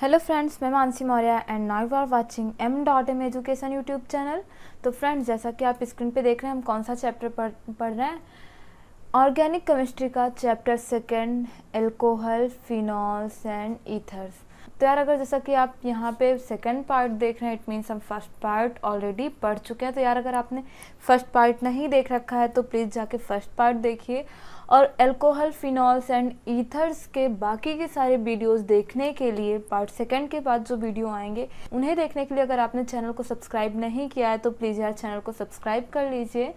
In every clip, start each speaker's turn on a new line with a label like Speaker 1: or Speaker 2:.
Speaker 1: Hello friends मैं Mansi Maurya and now you are watching M dot M education YouTube channel तो friends जैसा कि आप स्क्रीन पे देख रहे हैं हम कौन सा चैप्टर पढ़ पढ़ रहे हैं ऑर्गेनिक केमिस्ट्री का chapter second alcohol phenols and ethers तो यार अगर जैसा कि आप यहाँ पे सेकंड पार्ट देख रहे हैं इट मीन्स हम फर्स्ट पार्ट ऑलरेडी पढ़ चुके हैं तो यार अगर आपने फर्स्ट पार्ट नहीं देख रखा है तो प्लीज़ जाके फर्स्ट पार्ट देखिए और एल्कोहल फिनॉल्स एंड ईथर्स के बाकी के सारे वीडियोस देखने के लिए पार्ट सेकंड के बाद जो वीडियो आएंगे उन्हें देखने के लिए अगर आपने चैनल को सब्सक्राइब नहीं किया है तो प्लीज़ यार चैनल को सब्सक्राइब कर लीजिए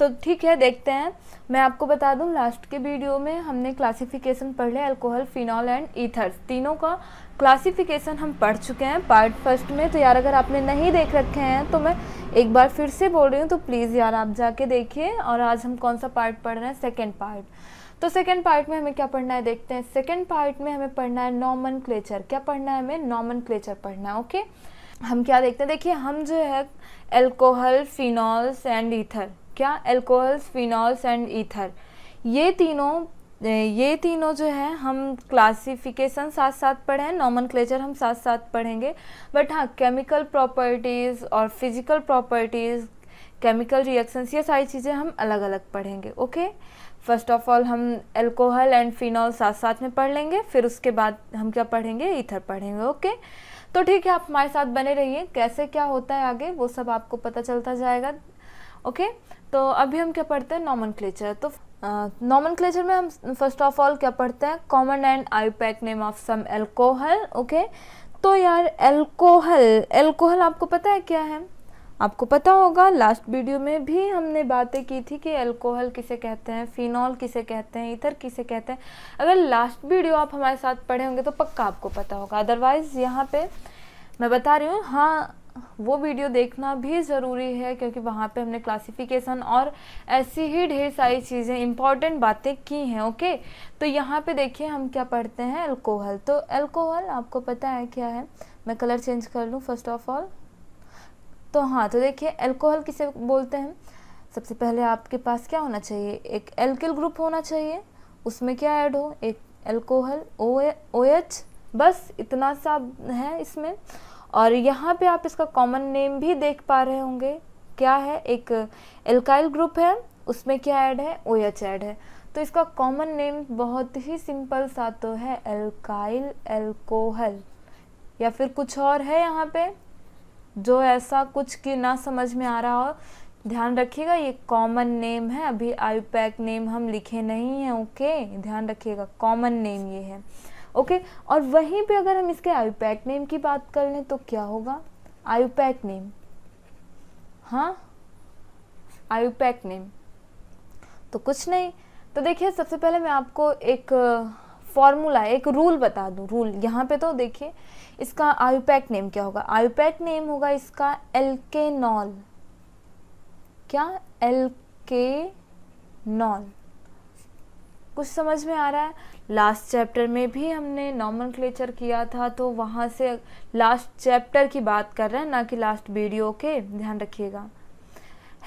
Speaker 1: तो ठीक है देखते हैं मैं आपको बता दूं लास्ट के वीडियो में हमने क्लासिफिकेशन पढ़ लिया अल्कोहल फिनॉल एंड ईथर्स तीनों का क्लासिफिकेशन हम पढ़ चुके हैं पार्ट फर्स्ट में तो यार अगर आपने नहीं देख रखे हैं तो मैं एक बार फिर से बोल रही हूँ तो प्लीज़ यार आप जाके देखिए और आज हम कौन सा पार्ट पढ़ रहे हैं सेकेंड पार्ट तो सेकेंड पार्ट में हमें क्या पढ़ना है देखते हैं सेकेंड पार्ट में हमें पढ़ना है नॉमन क्लेचर क्या पढ़ना है हमें नॉमन क्लेचर पढ़ना है ओके हम क्या देखते हैं देखिए हम जो है एल्कोहल फिनॉल्स एंड ईथर क्या एल्कोहल्स फिनॉल्स एंड ईथर ये तीनों ये तीनों जो है हम क्लासिफिकेशन साथ साथ पढ़े हैं नॉमन हम साथ साथ पढ़ेंगे बट हाँ केमिकल प्रॉपर्टीज़ और फिजिकल प्रॉपर्टीज़ केमिकल रिएक्शंस ये सारी चीज़ें हम अलग अलग पढ़ेंगे ओके फर्स्ट ऑफ ऑल हम एल्कोहल एंड फिनॉल साथ साथ में पढ़ लेंगे फिर उसके बाद हम क्या पढ़ेंगे ईथर पढ़ेंगे ओके तो ठीक है आप हमारे साथ बने रहिए कैसे क्या होता है आगे वो सब आपको पता चलता जाएगा ओके तो अभी हम क्या पढ़ते हैं नॉमन तो नॉमन uh, में हम फर्स्ट ऑफ ऑल क्या पढ़ते हैं common and IUPAC name of some alcohol okay तो यार एल्कोहल एल्कोहल आपको पता है क्या है आपको पता होगा लास्ट वीडियो में भी हमने बातें की थी कि एल्कोहल किसे कहते हैं फिनॉल किसे कहते हैं इधर किसे कहते हैं अगर लास्ट वीडियो आप हमारे साथ पढ़े होंगे तो पक्का आपको पता होगा अदरवाइज़ यहाँ पे मैं बता रही हूँ हाँ वो वीडियो देखना भी ज़रूरी है क्योंकि वहाँ पे हमने क्लासिफिकेशन और ऐसी ही ढेर सारी चीज़ें इंपॉर्टेंट बातें की हैं ओके तो यहाँ पे देखिए हम क्या पढ़ते हैं अल्कोहल तो अल्कोहल आपको पता है क्या है मैं कलर चेंज कर लूँ फर्स्ट ऑफ ऑल तो हाँ तो देखिए अल्कोहल किसे बोलते हैं सबसे पहले आपके पास क्या होना चाहिए एक एल्किल ग्रुप होना चाहिए उसमें क्या ऐड हो एक एल्कोहल ओ एच बस इतना सा है इसमें और यहाँ पे आप इसका कॉमन नेम भी देख पा रहे होंगे क्या है एक एल्काइल ग्रुप है उसमें क्या ऐड है ओ एच ऐड है तो इसका कॉमन नेम बहुत ही सिंपल सा तो है एल्काइल एल्कोहल या फिर कुछ और है यहाँ पे जो ऐसा कुछ कि ना समझ में आ रहा हो ध्यान रखिएगा ये कॉमन नेम है अभी आई पैक नेम हम लिखे नहीं हैं ओके ध्यान रखिएगा कॉमन नेम ये है ओके और वहीं पे अगर हम इसके आयुपैक नेम की बात कर लें तो क्या होगा आयुपैक नेम हाँ आयुपैक नेम तो कुछ नहीं तो देखिए सबसे पहले मैं आपको एक फॉर्मूला एक रूल बता दूँ रूल यहाँ पे तो देखिए इसका आयुपैक नेम क्या होगा आयुपैक नेम होगा इसका एल्केनॉल क्या एल्केनॉल कुछ समझ में आ रहा है लास्ट चैप्टर में भी हमने नॉमन किया था तो वहाँ से लास्ट चैप्टर की बात कर रहे हैं ना कि लास्ट वीडियो के ध्यान रखिएगा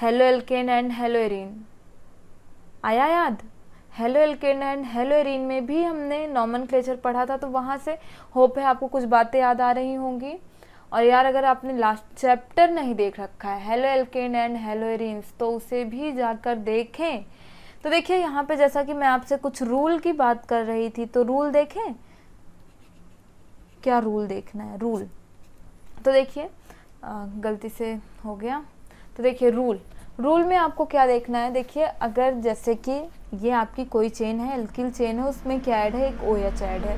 Speaker 1: haloalkane and haloarene आया याद haloalkane and haloarene में भी हमने नॉमन पढ़ा था तो वहाँ से होप है आपको कुछ बातें याद आ रही होंगी और यार अगर आपने लास्ट चैप्टर नहीं देख रखा है haloalkane and haloarene तो उसे भी जाकर देखें तो देखिए यहाँ पे जैसा कि मैं आपसे कुछ रूल की बात कर रही थी तो रूल देखें क्या रूल देखना है रूल तो देखिए गलती से हो गया तो देखिए रूल रूल में आपको क्या देखना है देखिए अगर जैसे कि ये आपकी कोई चेन है एल्किल चेन है उसमें क्या ऐड है एक ओ एच ऐड है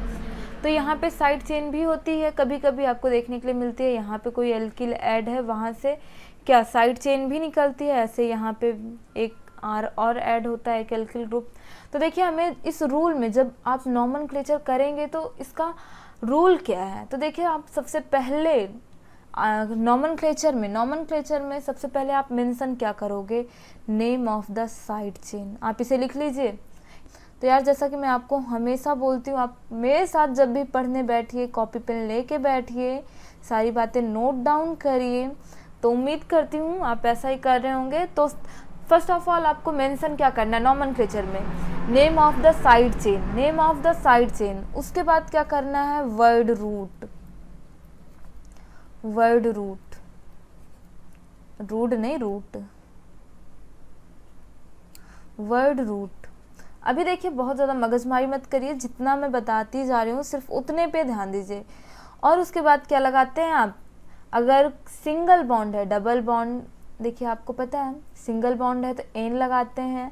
Speaker 1: तो यहाँ पे साइड चेन भी होती है कभी कभी आपको देखने के लिए मिलती है यहाँ पे कोई एल्किल ऐड है वहाँ से क्या साइड चेन भी निकलती है ऐसे यहाँ पे एक आर और ऐड होता है एल्किल ग्रुप तो देखिए हमें इस रूल में जब आप नॉमन करेंगे तो इसका रूल क्या है तो देखिए आप सबसे पहले नॉमन क्लेचर में नॉमन क्लेचर में सबसे पहले आप मेंशन क्या करोगे name of the side chain आप इसे लिख लीजिए तो यार जैसा कि मैं आपको हमेशा बोलती हूँ आप मेरे साथ जब भी पढ़ने बैठिए कॉपी पेन लेके बैठिए सारी बातें नोट डाउन करिए तो उम्मीद करती हूँ आप ऐसा ही कर रहे होंगे तो फर्स्ट ऑफ ऑल आपको मेंशन क्या करना है नॉमन में name of the side chain name of the side chain उसके बाद क्या करना है word root word root root नहीं रूट वर्ड रूट अभी देखिए बहुत ज़्यादा मगजमारी मत करिए जितना मैं बताती जा रही हूँ सिर्फ उतने पे ध्यान दीजिए और उसके बाद क्या लगाते हैं आप अगर सिंगल बॉन्ड है डबल बॉन्ड देखिए आपको पता है सिंगल बॉन्ड है तो एन लगाते हैं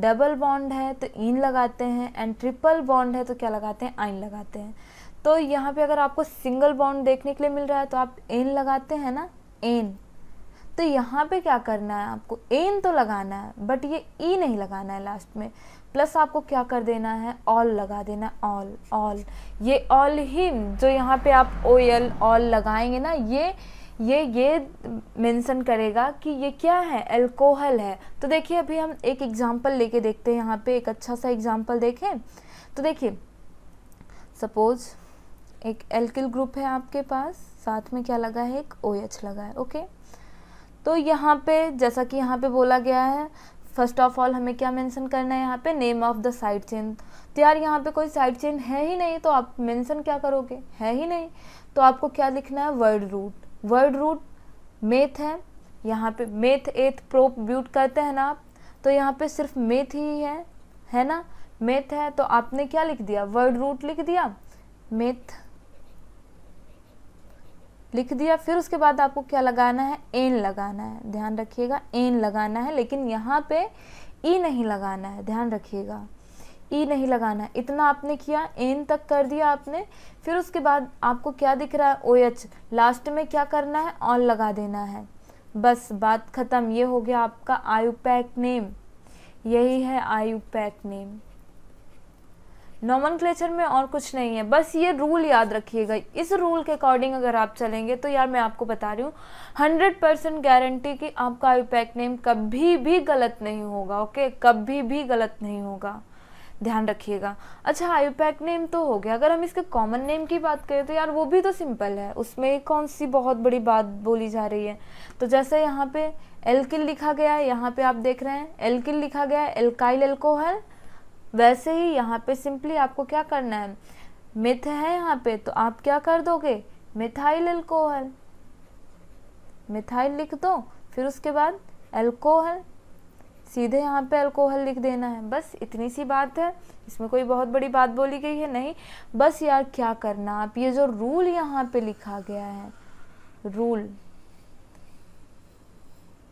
Speaker 1: डबल बॉन्ड है तो इन लगाते हैं एंड ट्रिपल बॉन्ड है तो क्या लगाते हैं आइन लगाते हैं तो यहाँ पे अगर आपको सिंगल बॉन्ड देखने के लिए मिल रहा है तो आप एन लगाते हैं ना एन तो यहाँ पे क्या करना है आपको एन तो लगाना है बट ये ई e नहीं लगाना है लास्ट में प्लस आपको क्या कर देना है ऑल लगा देना ऑल ऑल ये ऑल ही जो यहाँ पे आप ओ एल ऑल लगाएंगे ना ये ये ये मेंशन करेगा कि ये क्या है अल्कोहल है तो देखिए अभी हम एक एग्ज़ाम्पल लेके देखते हैं यहाँ पे एक अच्छा सा एग्ज़ाम्पल देखें तो देखिए सपोज़ एक एल्किल ग्रुप है आपके पास साथ में क्या लगा है एक ओ OH लगा है ओके तो यहाँ पे जैसा कि यहाँ पे बोला गया है फर्स्ट ऑफ ऑल हमें क्या मेंशन करना है यहाँ पे name of the side chain तो यार यहाँ पे कोई साइड चेन है ही नहीं तो आप मेंशन क्या करोगे है ही नहीं तो आपको क्या लिखना है word root word root meth है यहाँ पे मेथ एथ प्रोप ब्यूट कहते हैं ना आप तो यहाँ पे सिर्फ मेथ ही है है ना मेथ है तो आपने क्या लिख दिया वर्ड रूट लिख दिया मेथ लिख दिया फिर उसके बाद आपको क्या लगाना है एन लगाना है ध्यान रखिएगा एन लगाना है लेकिन यहाँ पे ई e नहीं लगाना है ध्यान रखिएगा ई नहीं लगाना है इतना आपने किया एन तक कर दिया आपने फिर उसके बाद आपको क्या दिख रहा है ओ एच लास्ट में क्या करना है ऑन लगा देना है बस बात ख़त्म ये हो गया आपका आयु पैक नेम यही है आयु पैक नेम नॉमन में और कुछ नहीं है बस ये रूल याद रखिएगा इस रूल के अकॉर्डिंग अगर आप चलेंगे तो यार मैं आपको बता रही हूँ हंड्रेड परसेंट गारंटी कि आपका पैक नेम कभी भी गलत नहीं होगा ओके कभी भी गलत नहीं होगा ध्यान रखिएगा अच्छा आयोपैक नेम तो हो गया अगर हम इसके कॉमन नेम की बात करें तो यार वो भी तो सिंपल है उसमें कौन सी बहुत बड़ी बात बोली जा रही है तो जैसे यहाँ पे एल्किल लिखा गया है यहाँ पे आप देख रहे हैं एल्किल लिखा गया है एल्काइल एल्कोहल वैसे ही यहाँ पे सिंपली आपको क्या करना है मिथ है यहाँ पे तो आप क्या कर दोगे मिथाइल एल्कोहल मिथाइल लिख दो फिर उसके बाद एल्कोहल सीधे यहाँ पे अल्कोहल लिख देना है बस इतनी सी बात है इसमें कोई बहुत बड़ी बात बोली गई है नहीं बस यार क्या करना आप ये जो रूल यहाँ पे लिखा गया है रूल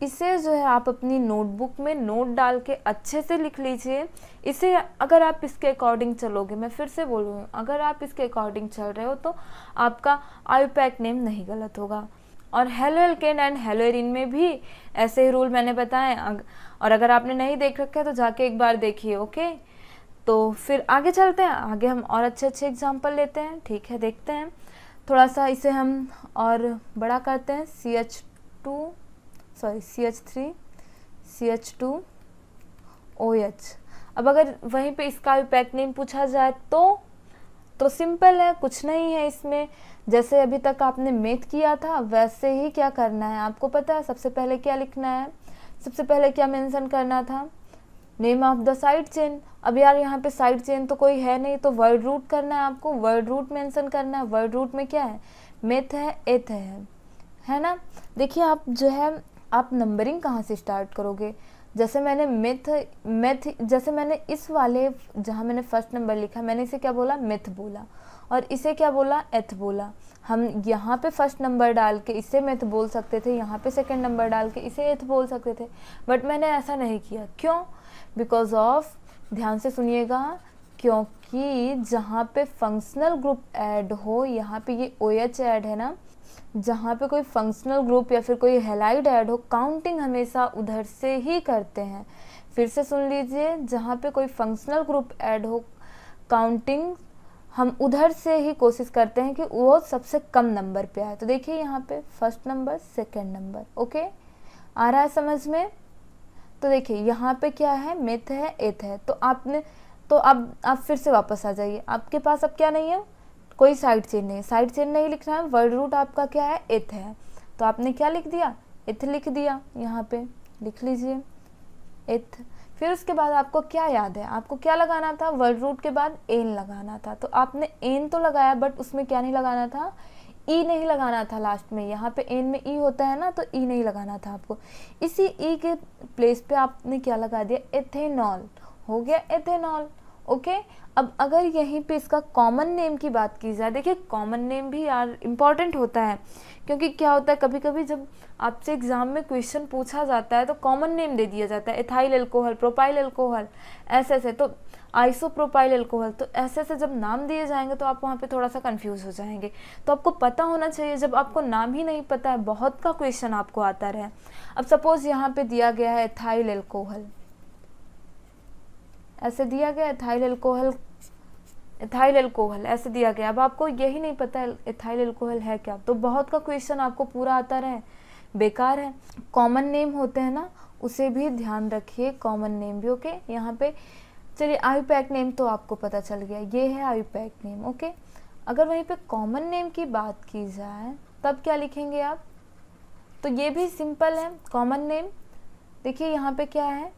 Speaker 1: इसे जो है आप अपनी नोटबुक में नोट डाल के अच्छे से लिख लीजिए इसे अगर आप इसके अकॉर्डिंग चलोगे मैं फिर से बोलूँ अगर आप इसके अकॉर्डिंग चल रहे हो तो आपका पैक नेम नहीं गलत होगा और हेलो एल्केन एंड हेलोरिन में भी ऐसे ही रूल मैंने बताए और अगर आपने नहीं देख रखा है तो जाके एक बार देखिए ओके तो फिर आगे चलते हैं आगे हम और अच्छे अच्छे एग्जाम्पल लेते हैं ठीक है देखते हैं थोड़ा सा इसे हम और बड़ा करते हैं C H two sorry C H three C H two O H अब अगर वहीं पे इसका भी पैक नेम पूछा जाए तो तो सिंपल है कुछ नहीं है इसमें जैसे अभी तक आपने मेथ किया था वैसे ही क्या करना है आपको पता है सबसे पहले क्या लिखना है सबसे पहले क्या मेंशन करना था name of the side chain अब यार यहाँ पे साइड चेन तो कोई है नहीं तो वर्ड रूट करना है आपको वर्ड रूट मेंशन करना है वर्ड रूट में क्या है मेथ है एथ है है ना देखिए आप जो है आप नंबरिंग कहाँ से स्टार्ट करोगे जैसे मैंने मिथ मिथ जैसे मैंने इस वाले जहाँ मैंने फर्स्ट नंबर लिखा मैंने इसे क्या बोला मिथ बोला और इसे क्या बोला एथ बोला हम यहाँ पे फर्स्ट नंबर डाल के इसे मैथ बोल सकते थे यहाँ पे सेकंड नंबर डाल के इसे एथ बोल सकते थे बट मैंने ऐसा नहीं किया क्यों बिकॉज ऑफ ध्यान से सुनिएगा क्योंकि जहाँ पे फंक्शनल ग्रुप ऐड हो यहाँ पे ये ओ एच ऐड है ना जहाँ पे कोई फंक्शनल ग्रुप या फिर कोई हेलाइड ऐड हो काउंटिंग हमेशा उधर से ही करते हैं फिर से सुन लीजिए जहाँ पे कोई फंक्शनल ग्रुप ऐड हो काउंटिंग हम उधर से ही कोशिश करते हैं कि वो सबसे कम नंबर पे आए तो देखिए यहाँ पे first number second number okay आ रहा है समझ में तो देखिए यहाँ पे क्या है मिथ है एथ है तो आपने तो अब आप, आप फिर से वापस आ जाइए आपके पास अब क्या नहीं है कोई साइड चेन नहीं साइड चेन नहीं लिखना है वर्ड रूट आपका क्या है एथ है तो आपने क्या लिख दिया इथ लिख दिया यहाँ पे लिख लीजिए एथ फिर उसके बाद आपको क्या याद है आपको क्या लगाना था वर्ड रूट के बाद एन लगाना था तो आपने एन तो लगाया बट उसमें क्या नहीं लगाना था ई नहीं लगाना था लास्ट में यहाँ पे एन में ई होता है ना तो ई नहीं लगाना था आपको इसी ई के प्लेस पे आपने क्या लगा दिया एथेनॉल हो गया एथेनॉल ओके अब अगर यहीं पे इसका कॉमन नेम की बात की जाए देखिए कॉमन नेम भी यार इम्पॉर्टेंट होता है क्योंकि क्या होता है कभी कभी जब आपसे एग्ज़ाम में क्वेश्चन पूछा जाता है तो कॉमन नेम दे दिया जाता है एथाइल एल्कोहल प्रोपाइल एल्कोहल ऐसे ऐसे तो आइसोप्रोपाइल एल्कोहल तो ऐसे ऐसे जब नाम दिए जाएंगे तो आप वहाँ पे थोड़ा सा कंफ्यूज हो जाएंगे तो आपको पता होना चाहिए जब आपको नाम ही नहीं पता है बहुत का क्वेश्चन आपको आता रहे अब सपोज़ यहाँ पे दिया गया है एथाइल एल्कोहल ऐसे दिया गया एथाइल एल्कोहल इथाइल एल्कोहल ऐसे दिया गया अब आपको यही नहीं पता इथाइल एल्कोहल है क्या तो बहुत का क्वेश्चन आपको पूरा आता रहे बेकार है कॉमन नेम होते हैं ना उसे भी ध्यान रखिए कॉमन नेम भी ओके यहाँ पे चलिए पैक नेम तो आपको पता चल गया ये है पैक नेम ओके अगर वहीं पे कॉमन नेम की बात की जाए तब क्या लिखेंगे आप तो ये भी सिंपल है कॉमन नेम देखिए यहाँ पे क्या है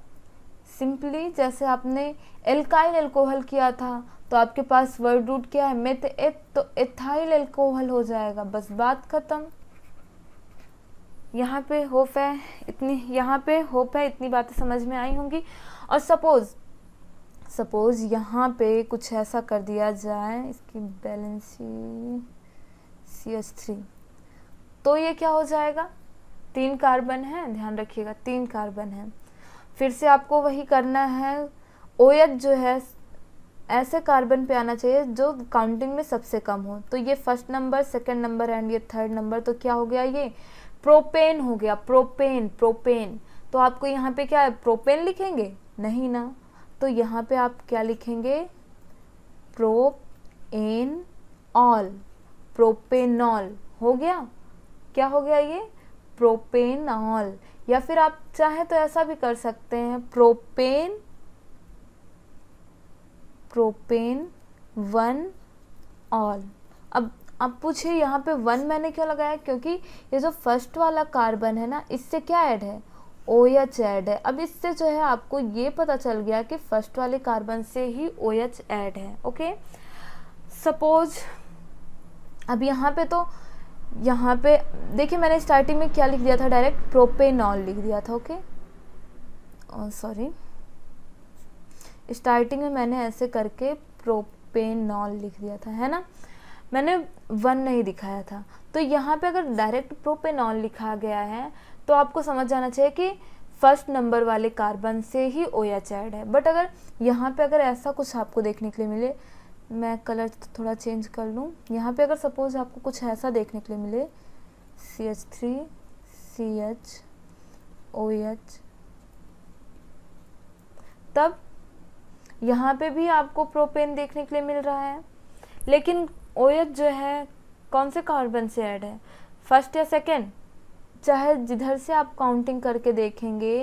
Speaker 1: सिंपली जैसे आपने एल्काइल एल्कोहल किया था तो आपके पास वर्ड रूट क्या है मेथ एथ तो एथाइल एल्कोहल हो जाएगा बस बात ख़त्म यहाँ पे होप है इतनी यहाँ पे होप है इतनी बातें समझ में आई होंगी और सपोज़ सपोज़ यहाँ पे कुछ ऐसा कर दिया जाए इसकी बैलेंसी सी एच थ्री तो ये क्या हो जाएगा तीन कार्बन है ध्यान रखिएगा तीन कार्बन है फिर से आपको वही करना है ओएच जो है ऐसे कार्बन पे आना चाहिए जो काउंटिंग में सबसे कम हो तो ये first number second number and ये थर्ड नंबर तो क्या हो गया ये प्रोपेन हो गया प्रोपेन प्रोपेन तो आपको यहाँ पे क्या है प्रोपेन लिखेंगे नहीं ना तो यहाँ पे आप क्या लिखेंगे प्रोप एन ऑल प्रोपेनॉल हो गया क्या हो गया ये प्रोपेनॉल या फिर आप चाहे तो ऐसा भी कर सकते हैं प्रोपेन प्रोपेन वन ऑल अब आप पूछिए यहाँ पे वन मैंने क्यों लगाया क्योंकि ये जो फर्स्ट वाला कार्बन है ना इससे क्या ऐड है ओ एच ऐड है अब इससे जो है आपको ये पता चल गया कि फर्स्ट वाले कार्बन से ही ओ एच ऐड है ओके सपोज अब यहाँ पे तो यहाँ पे देखिए मैंने स्टार्टिंग में क्या लिख दिया था डायरेक्ट प्रोपेनॉल लिख दिया था ओके सॉरी स्टार्टिंग में मैंने ऐसे करके प्रोपेनॉल लिख दिया था है ना मैंने वन नहीं दिखाया था तो यहाँ पे अगर डायरेक्ट प्रोपेनॉल लिखा गया है तो आपको समझ जाना चाहिए कि फर्स्ट नंबर वाले कार्बन से ही ओ एच एड है बट अगर यहाँ पे अगर ऐसा कुछ आपको देखने के लिए मिले मैं कलर थोड़ा चेंज कर लूँ यहाँ पे अगर सपोज़ आपको कुछ ऐसा देखने के लिए मिले C H three C H O H तब यहाँ पे भी आपको प्रोपेन देखने के लिए मिल रहा है लेकिन ओ एच जो है कौन से कार्बन से ऐड है फर्स्ट या सेकेंड चाहे जिधर से आप काउंटिंग करके देखेंगे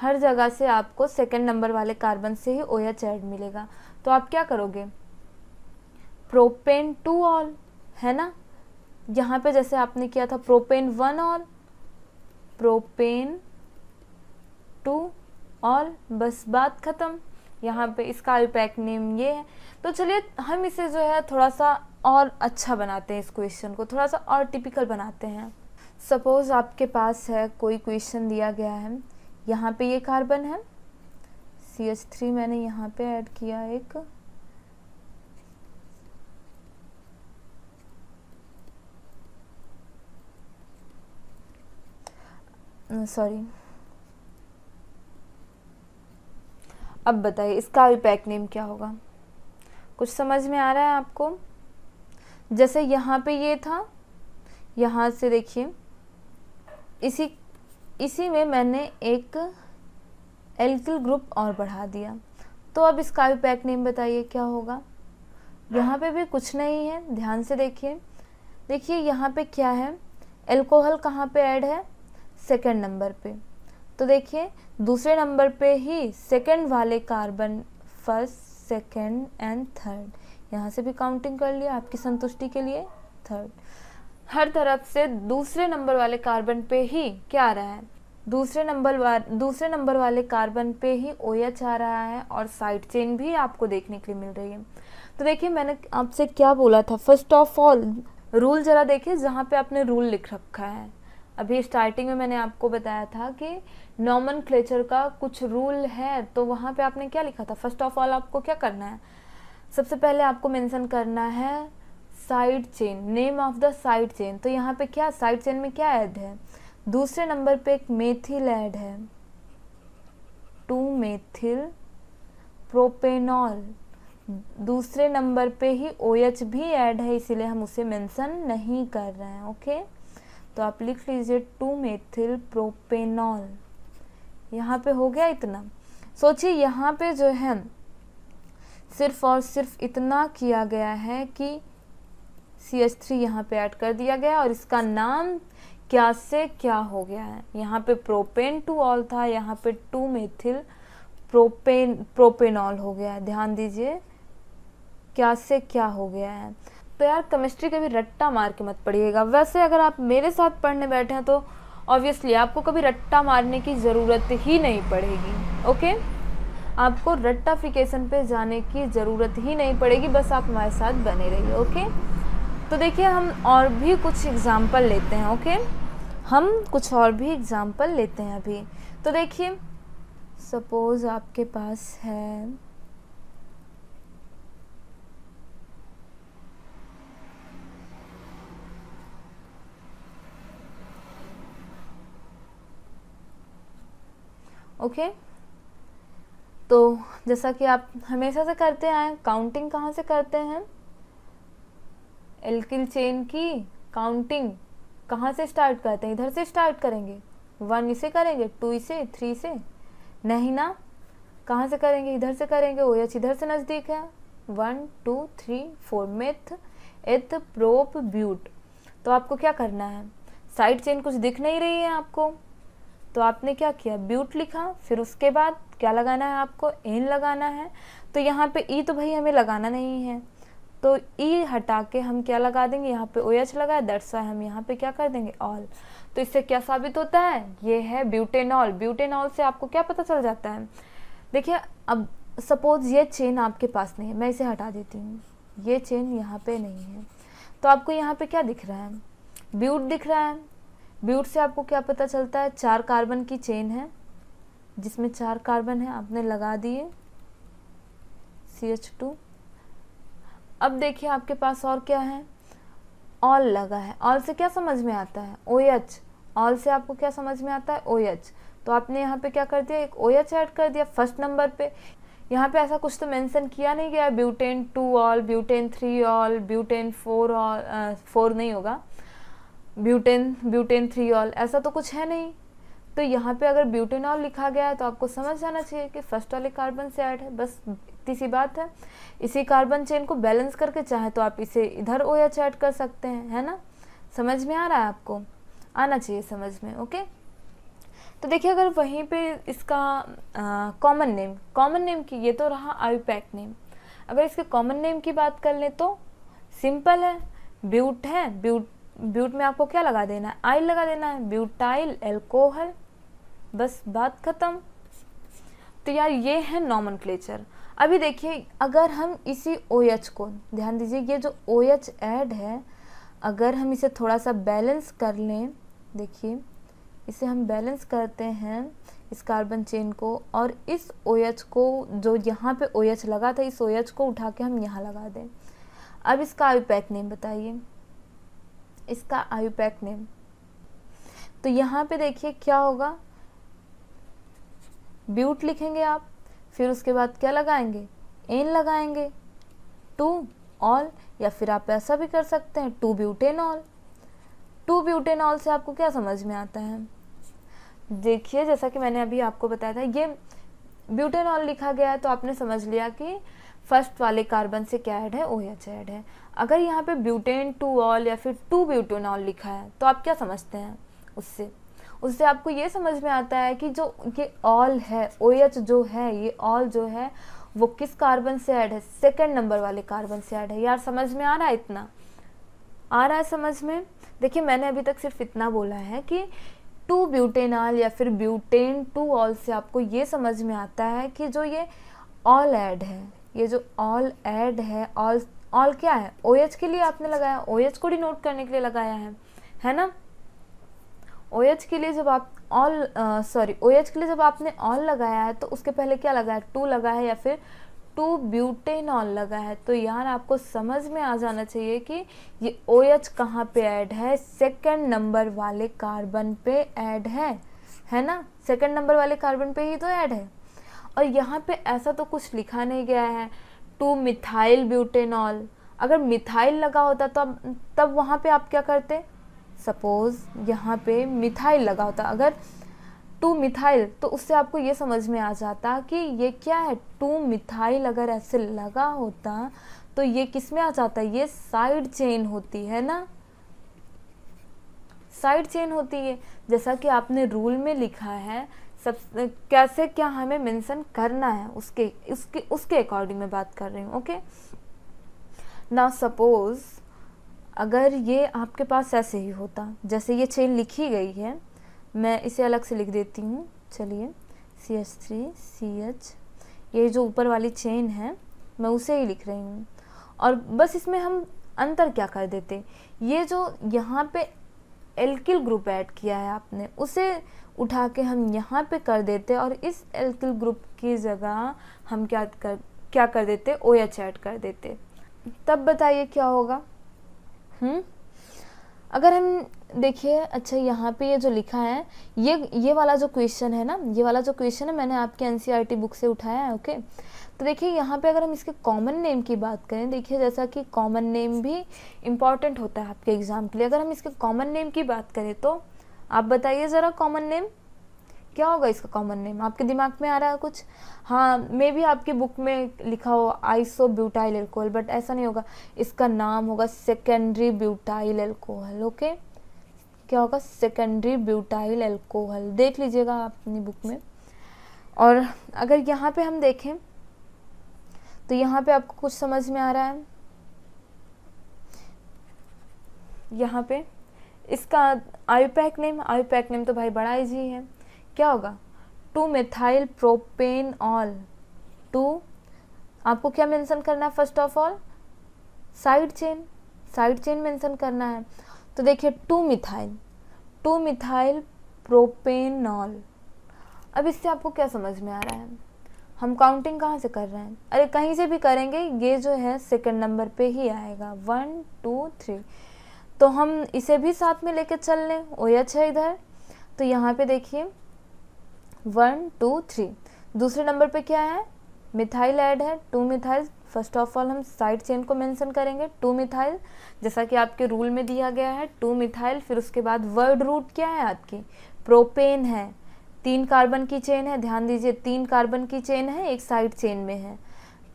Speaker 1: हर जगह से आपको सेकेंड नंबर वाले कार्बन से ही ओ एच ऐड मिलेगा तो आप क्या करोगे प्रोपेन टू ऑल है ना यहाँ पे जैसे आपने किया था propane one ol propane two ol बस बात ख़त्म यहाँ पे इसका अल्पैक नेम ये है तो चलिए हम इसे जो है थोड़ा सा और अच्छा बनाते हैं इस क्वेश्चन को थोड़ा सा और टिपिकल बनाते हैं सपोज़ आपके पास है कोई क्वेश्चन दिया गया है यहाँ पे ये कार्बन है सी एच थ्री मैंने यहाँ पे ऐड किया एक सॉरी अब बताइए इसका भी पैक नेम क्या होगा कुछ समझ में आ रहा है आपको जैसे यहाँ पे ये था यहाँ से देखिए इसी इसी में मैंने एक एल्किल ग्रुप और बढ़ा दिया तो अब इसका भी पैक नेम बताइए क्या होगा यहाँ पे भी कुछ नहीं है ध्यान से देखिए देखिए यहाँ पे क्या है एल्कोहल कहाँ पे ऐड है सेकंड नंबर पे तो देखिए दूसरे नंबर पे ही सेकंड वाले carbon first second and third यहाँ से भी काउंटिंग कर लिया आपकी संतुष्टि के लिए थर्ड हर तरफ से दूसरे नंबर वाले कार्बन पे ही क्या आ रहा है दूसरे नंबर वा, दूसरे नंबर वाले कार्बन पे ही ओ आ रहा है और साइड चेन भी आपको देखने के लिए मिल रही है तो देखिए मैंने आपसे क्या बोला था फर्स्ट ऑफ ऑल रूल ज़रा देखिए जहाँ पे आपने रूल लिख रखा है अभी स्टार्टिंग में मैंने आपको बताया था कि नॉमन क्लेचर का कुछ रूल है तो वहाँ पे आपने क्या लिखा था फर्स्ट ऑफ ऑल आपको क्या करना है सबसे पहले आपको मेंशन करना है side chain name of the side chain तो यहाँ पे क्या साइड चेन में क्या ऐड है दूसरे नंबर पे एक मेथिल ऐड है टू मेथिल प्रोपेनॉल दूसरे नंबर पे ही ओ OH भी ऐड है इसीलिए हम उसे मेंशन नहीं कर रहे हैं ओके तो आप लिख लीजिए टू मेथिल प्रोपेनॉल यहाँ पे हो गया इतना सोचिए यहाँ पे जो है सिर्फ और सिर्फ इतना किया गया है कि सी एच थ्री यहाँ पर ऐड कर दिया गया और इसका नाम क्या से क्या हो गया है यहाँ पे प्रोपेन टू ऑल था यहाँ पे टू मेथिल प्रोपेन प्रोपेनॉल हो गया है ध्यान दीजिए क्या से क्या हो गया है तो यार केमिस्ट्री कभी रट्टा मार के मत पढ़िएगा वैसे अगर आप मेरे साथ पढ़ने बैठे हैं तो ऑब्वियसली आपको कभी रट्टा मारने की ज़रूरत ही नहीं पड़ेगी ओके आपको रट्टाफिकेशन पे जाने की ज़रूरत ही नहीं पड़ेगी बस आप हमारे साथ बने रहिए ओके तो देखिए हम और भी कुछ एग्ज़ाम्पल लेते हैं ओके हम कुछ और भी एग्ज़ाम्पल लेते हैं अभी तो देखिए सपोज़ आपके पास है ओके okay? तो जैसा कि आप हमेशा से करते आए काउंटिंग कहाँ से करते हैं एल्किल चेन की काउंटिंग कहाँ से स्टार्ट करते हैं इधर से स्टार्ट करेंगे वन इसे करेंगे टू इसे थ्री से नहीं ना कहाँ से करेंगे इधर से करेंगे ओ एच इधर से नज़दीक है one two three four meth eth prop but तो आपको क्या करना है साइड चेन कुछ दिख नहीं रही है आपको तो आपने क्या किया ब्यूट लिखा फिर उसके बाद क्या लगाना है आपको एन लगाना है तो यहाँ पे ई e तो भाई हमें लगाना नहीं है तो ई हटा के हम क्या लगा देंगे यहाँ पे ओ एच लगा है वाई हम यहाँ पे क्या कर देंगे ऑल तो इससे क्या साबित होता है ये है ब्यूटेनॉल ब्यूटेनॉल से आपको क्या पता चल जाता है देखिए अब सपोज ये चेन आपके पास नहीं है मैं इसे हटा देती हूँ ये चेन यहाँ पे नहीं है तो आपको यहाँ पे क्या दिख रहा है ब्यूट दिख रहा है ब्यूट से आपको क्या पता चलता है चार कार्बन की चेन है जिसमें चार कार्बन है आपने लगा दिए सी एच टू अब देखिए आपके पास और क्या है ऑल लगा है ऑल से क्या समझ में आता है ओ एच ऑल से आपको क्या समझ में आता है ओ oh एच तो आपने यहाँ पे क्या कर दिया एक ओ एच ऐड कर दिया फर्स्ट नंबर पे यहाँ पे ऐसा कुछ तो मेंशन किया नहीं गया butane two ol butane three ol butane four ol four नहीं होगा ब्यूटेन ब्यूटेन थ्री ऑल ऐसा तो कुछ है नहीं तो यहाँ पे अगर ब्यूटेन ऑल लिखा गया है तो आपको समझ जाना चाहिए कि फर्स्ट वाले कार्बन से ऐड है बस सकती सी बात है इसी कार्बन चेन को बैलेंस करके चाहे तो आप इसे इधर ओ या चैट कर सकते हैं है ना समझ में आ रहा है आपको आना चाहिए समझ में ओके तो देखिए अगर वहीं पे इसका कॉमन नेम कॉमन नेम की ये तो रहा आयुपैक नेम अगर इसके कॉमन नेम की बात कर लें तो सिंपल है ब्यूट है ब्यूट ब्यूट में आपको क्या लगा देना है आइल लगा देना है ब्यूटाइल एल्कोहल बस बात ख़त्म तो यार ये है नॉमन क्लेचर अभी देखिए अगर हम इसी ओ OH को ध्यान दीजिए ये जो ओ OH ऐड है अगर हम इसे थोड़ा सा बैलेंस कर लें देखिए इसे हम बैलेंस करते हैं इस कार्बन चेन को और इस ओ OH को जो यहाँ पे ओ OH लगा था इस ओ OH को उठा के हम यहाँ लगा दें अब इसका आयुपैक नेम बताइए इसका आयु पैक नेम तो यहाँ पे देखिए क्या होगा ब्यूट लिखेंगे आप फिर उसके बाद क्या लगाएंगे एन लगाएंगे टू ऑल या फिर आप ऐसा भी कर सकते हैं two butane ol two butane ol से आपको क्या समझ में आता है देखिए जैसा कि मैंने अभी आपको बताया था ये ब्यूटेन ऑल लिखा गया है तो आपने समझ लिया कि फर्स्ट वाले कार्बन से क्या ऐड है ओ एच ऐड है अगर यहाँ पे ब्यूटेन टू ऑल या फिर टू ब्यूटेन ऑल लिखा है तो आप क्या समझते हैं उससे उससे आपको ये समझ में आता है कि जो ये ऑल है ओ OH जो है ये ऑल जो है वो किस कार्बन से ऐड है सेकेंड नंबर वाले कार्बन से ऐड है यार समझ में आ रहा है इतना आ रहा है समझ में देखिए मैंने अभी तक सिर्फ इतना बोला है कि टू ब्यूटेनॉल या फिर ब्यूटेन टू ऑल से आपको ये समझ में आता है कि जो ये ऑल ऐड है ये जो ऑल ऐड है ऑल ऑल क्या है ओ OH के लिए आपने लगाया ओ OH को डिनोट करने के लिए लगाया है है ना ओ के लिए जब आप ऑल सॉरी ओ के लिए जब आपने ऑल लगाया है तो उसके पहले क्या लगा है टू लगा है या फिर टू ब्यूटेनॉल लगा है तो यार आपको समझ में आ जाना चाहिए कि ये ओ एच कहाँ पर ऐड है सेकेंड नंबर वाले कार्बन पे ऐड है है ना सेकेंड नंबर वाले कार्बन पे ही तो ऐड है और यहाँ पे ऐसा तो कुछ लिखा नहीं गया है टू मिथाइल ब्यूटेनॉल अगर मिथाइल लगा होता तो तब वहाँ पे आप क्या करते सपोज़ यहाँ पे मिथाइल लगा होता अगर टू मिथाइल तो उससे आपको ये समझ में आ जाता कि ये क्या है टू मिथाइल अगर ऐसे लगा होता तो ये किस में आ जाता है ये साइड चेन होती है ना साइड चेन होती है जैसा कि आपने रूल में लिखा है सब कैसे क्या हमें मेंशन करना है उसके उसके उसके अकॉर्डिंग में बात कर रही हूँ ओके ना सपोज़ अगर ये आपके पास ऐसे ही होता जैसे ये चेन लिखी गई है मैं इसे अलग से लिख देती हूँ चलिए C H three C H ये जो ऊपर वाली चेन है मैं उसे ही लिख रही हूँ और बस इसमें हम अंतर क्या कर देते ये जो यहाँ पे एल्किल ग्रुप ऐड किया है आपने उसे उठा के हम यहाँ पे कर देते और इस एल्किल ग्रुप की जगह हम क्या कर क्या कर देते ओ एच ऐड कर देते तब बताइए क्या होगा हम्म अगर हम देखिए अच्छा यहाँ पे ये जो लिखा है ये ये वाला जो क्वेश्चन है ना ये वाला जो क्वेश्चन है मैंने आपके एन बुक e से उठाया है ओके तो देखिए यहाँ पे अगर हम इसके कॉमन नेम की बात करें देखिए जैसा कि कॉमन नेम भी इम्पॉर्टेंट होता है आपके एग्ज़ाम के लिए अगर हम इसके कॉमन नेम की बात करें तो आप बताइए ज़रा कॉमन नेम क्या होगा इसका कॉमन नेम आपके दिमाग में आ रहा है कुछ हाँ मे भी आपकी बुक में लिखा हो आइसो ब्यूटाइल एल्कोहल बट ऐसा नहीं होगा इसका नाम होगा सेकेंडरी ब्यूटाइल एल्कोहल ओके क्या होगा सेकेंडरी ब्यूटाइल एल्कोहल देख लीजिएगा आप अपनी बुक में और अगर यहाँ पे हम देखें तो यहाँ पे आपको कुछ समझ में आ रहा है यहाँ पे इसका आयुपैक नेम आयुपैक नेम तो भाई बड़ा इजी है क्या होगा two methyl propane ol two आपको क्या मेंशन करना है first of all side chain side chain mention करना है तो देखिए two methyl two methyl propanol अब इससे आपको क्या समझ में आ रहा है हम काउंटिंग कहाँ से कर रहे हैं अरे कहीं से भी करेंगे ये जो है सेकंड नंबर पे ही आएगा वन टू थ्री तो हम इसे भी साथ में लेके चल लें ओ एच है इधर तो यहाँ पे देखिए वन टू थ्री दूसरे नंबर पे क्या है मिथाइल ऐड है two methyl first of all हम साइड चेन को मेंशन करेंगे टू मिथाइल जैसा कि आपके रूल में दिया गया है टू मिथाइल फिर उसके बाद वर्ड रूट क्या है आपकी प्रोपेन है तीन कार्बन की चेन है ध्यान दीजिए तीन कार्बन की चेन है एक साइड चेन में है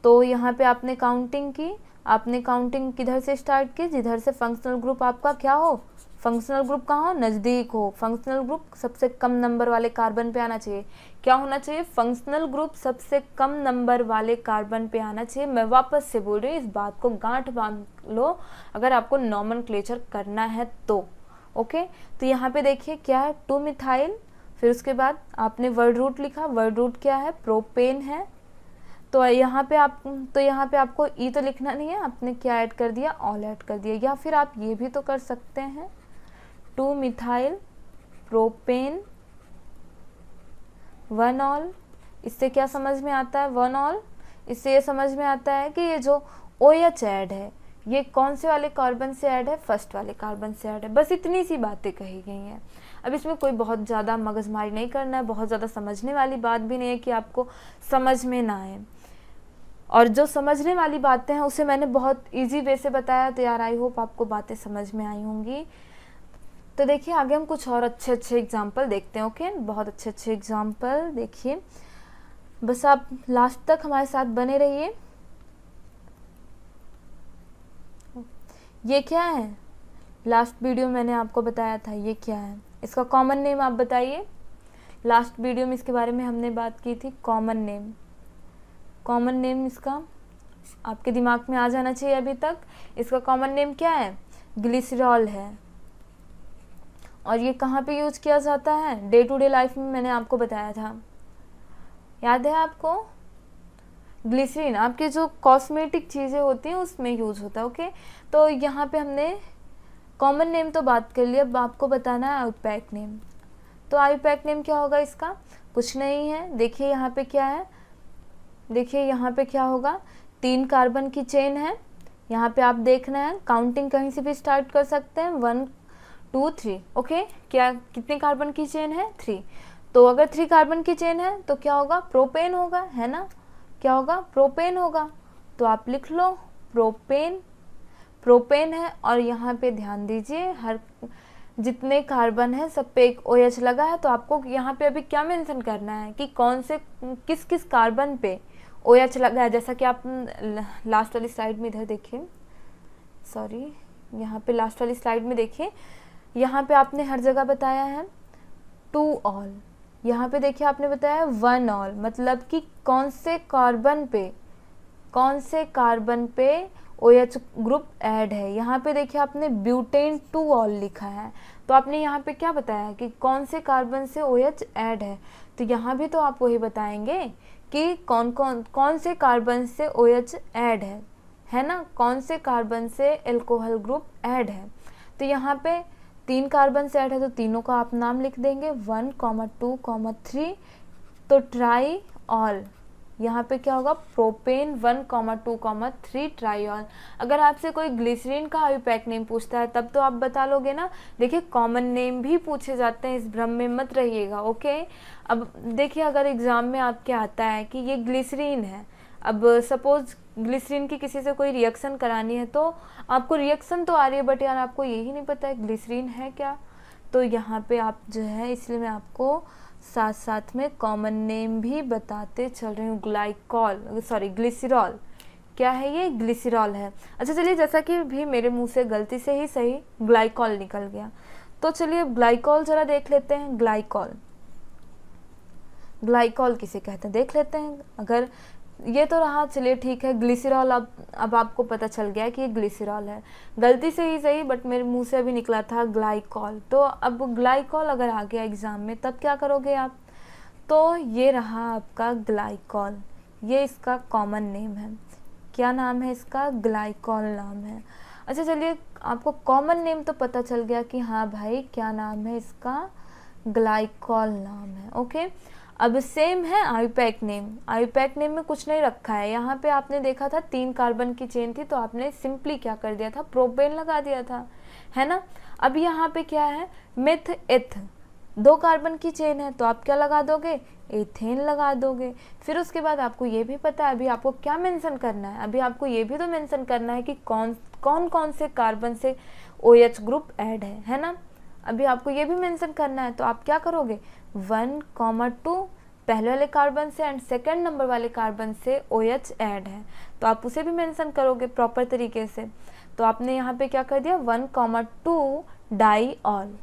Speaker 1: तो यहाँ पे आपने काउंटिंग की आपने काउंटिंग किधर से स्टार्ट की जिधर से फंक्शनल ग्रुप आपका क्या हो फंक्शनल ग्रुप कहाँ हो नज़दीक हो फंक्शनल ग्रुप सबसे कम नंबर वाले कार्बन पे आना चाहिए क्या होना चाहिए फंक्शनल ग्रुप सबसे कम नंबर वाले कार्बन पे आना चाहिए मैं वापस से बोल रही हूँ इस बात को गांठ बांध लो अगर आपको क्लेचर करना है तो ओके तो यहाँ पे देखिए क्या है टू मिथाइल फिर उसके बाद आपने वर्ड रूट लिखा वर्ड रूट क्या है प्रोपेन है तो यहाँ पे आप तो यहाँ पे आपको ई e तो लिखना नहीं है आपने क्या ऐड कर दिया ऑल ऐड कर दिया या फिर आप ये भी तो कर सकते हैं two methyl propane one ol इससे क्या समझ में आता है वन ऑल इससे ये समझ में आता है कि ये जो ओ एच ऐड है ये कौन से वाले कार्बन से ऐड है फर्स्ट वाले कार्बन से ऐड है बस इतनी सी बातें कही गई हैं अब इसमें कोई बहुत ज़्यादा मगजमारी नहीं करना है बहुत ज़्यादा समझने वाली बात भी नहीं है कि आपको समझ में ना आए और जो समझने वाली बातें हैं उसे मैंने बहुत इजी वे से बताया तो यार आई होप आपको बातें समझ में आई होंगी तो देखिए आगे हम कुछ और अच्छे अच्छे एग्जाम्पल देखते हैं ओके बहुत अच्छे अच्छे एग्जाम्पल देखिए बस आप लास्ट तक हमारे साथ बने रहिए ये क्या है लास्ट वीडियो मैंने आपको बताया था ये क्या है इसका कॉमन नेम आप बताइए लास्ट वीडियो में इसके बारे में हमने बात की थी कॉमन नेम कॉमन नेम इसका आपके दिमाग में आ जाना चाहिए अभी तक इसका कॉमन नेम क्या है ग्लिसरॉल है और ये कहाँ पे यूज़ किया जाता है डे टू डे लाइफ में मैंने आपको बताया था याद है आपको ग्लिसरीन आपके जो कॉस्मेटिक चीज़ें होती हैं उसमें यूज़ होता है ओके तो यहाँ पे हमने कॉमन नेम तो बात कर लिया अब आपको बताना है पैक नेम तो पैक नेम क्या होगा इसका कुछ नहीं है देखिए यहाँ पे क्या है देखिए यहाँ पे क्या होगा तीन कार्बन की चेन है यहाँ पे आप देखना है काउंटिंग कहीं से भी स्टार्ट कर सकते हैं वन टू थ्री ओके क्या कितने कार्बन की चेन है थ्री तो अगर थ्री कार्बन की चेन है तो क्या होगा प्रोपेन होगा है ना क्या होगा प्रोपेन होगा तो आप लिख लो प्रोपेन प्रोपेन है और यहाँ पे ध्यान दीजिए हर जितने कार्बन है सब पे एक ओ OH लगा है तो आपको यहाँ पे अभी क्या मेंशन करना है कि कौन से किस किस कार्बन पे ओ OH लगा है जैसा कि आप लास्ट वाली स्लाइड में इधर देखिए सॉरी यहाँ पे लास्ट वाली स्लाइड में देखिए यहाँ पे आपने हर जगह बताया है टू ऑल यहाँ पे देखिए आपने बताया वन ऑल मतलब कि कौन से कार्बन पे कौन से कार्बन पे ओ एच ग्रुप ऐड है यहाँ पे देखिए आपने ब्यूटेन टू ऑल लिखा है तो आपने यहाँ पे क्या बताया कि कौन से कार्बन से ओ एच ऐड है तो यहाँ भी तो आप वही बताएंगे कि कौन कौन कौन से कार्बन से ओ एच ऐड है है ना कौन से कार्बन से एल्कोहल ग्रुप ऐड है तो यहाँ पे तीन कार्बन सेट है तो तीनों का आप नाम लिख देंगे one comma two comma three तो ट्राई ऑल यहाँ पे क्या होगा propane one comma two comma three triol अगर आपसे कोई ग्लिसरीन का आयुपैक नेम पूछता है तब तो आप बता लोगे ना देखिए कॉमन नेम भी पूछे जाते हैं इस भ्रम में मत रहिएगा ओके अब देखिए अगर एग्ज़ाम में आपके आता है कि ये ग्लिसरीन है अब सपोज़ ग्लिसरीन की किसी से कोई रिएक्शन करानी है तो आपको रिएक्शन तो आ रही है बट यार आपको यही नहीं पता है ग्लिसरीन है क्या तो यहाँ पे आप जो है इसलिए मैं आपको साथ साथ में कॉमन नेम भी बताते चल रही हूँ ग्लाइकॉल सॉरी ग्लिसरॉल क्या है ये ग्लिसरॉल है अच्छा चलिए जैसा कि भी मेरे मुँह से गलती से ही सही ग्लाइकॉल निकल गया तो चलिए ग्लाइकॉल ज़रा देख लेते हैं ग्लाइकॉल ग्लाइकॉल किसे कहते हैं देख लेते हैं अगर ये तो रहा चलिए ठीक है ग्लिसरॉल अब अब आपको पता चल गया कि ये ग्लिसरॉल है गलती से ही सही बट मेरे मुंह से अभी निकला था ग्लाइकॉल तो अब ग्लाइकॉल अगर आ गया एग्ज़ाम में तब क्या करोगे आप तो ये रहा आपका ग्लाइकॉल ये इसका कॉमन नेम है क्या नाम है इसका ग्लाइकॉल नाम है अच्छा चलिए आपको कॉमन नेम तो पता चल गया कि हाँ भाई क्या नाम है इसका ग्लाइकॉल नाम है ओके अब सेम है आयुपैक नेम आयुपैक नेम में कुछ नहीं रखा है यहाँ पे आपने देखा था तीन कार्बन की चेन थी तो आपने सिंपली क्या कर दिया था प्रोपेन लगा दिया था है ना अब यहाँ पे क्या है मिथ एथ दो कार्बन की चेन है तो आप क्या लगा दोगे एथेन लगा दोगे फिर उसके बाद आपको ये भी पता है अभी आपको क्या मेंशन करना है अभी आपको ये भी तो मेंशन करना है कि कौन कौन कौन से कार्बन से ओ OH ग्रुप ऐड है है ना अभी आपको ये भी मेंशन करना है तो आप क्या करोगे वन कॉमा टू पहले वाले कार्बन से एंड सेकेंड नंबर वाले कार्बन से ओ एच एड है तो आप उसे भी मेंशन करोगे प्रॉपर तरीके से तो आपने यहाँ पे क्या कर दिया one comma two diol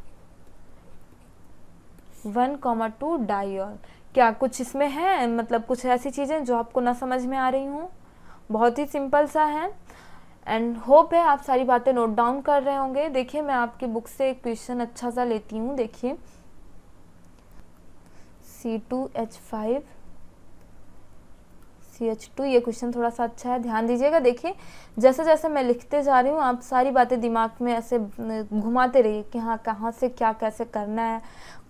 Speaker 1: one comma two diol क्या कुछ इसमें है मतलब कुछ ऐसी चीज़ें जो आपको ना समझ में आ रही हूँ बहुत ही सिंपल सा है एंड होप है आप सारी बातें नोट डाउन कर रहे होंगे देखिए मैं आपकी बुक से एक क्वेश्चन अच्छा सा लेती हूँ देखिए C two H five C H two ये क्वेश्चन थोड़ा सा अच्छा है ध्यान दीजिएगा देखिए जैसे जैसे मैं लिखते जा रही हूँ आप सारी बातें दिमाग में ऐसे घुमाते रहिए कि हाँ कहाँ से क्या कैसे करना है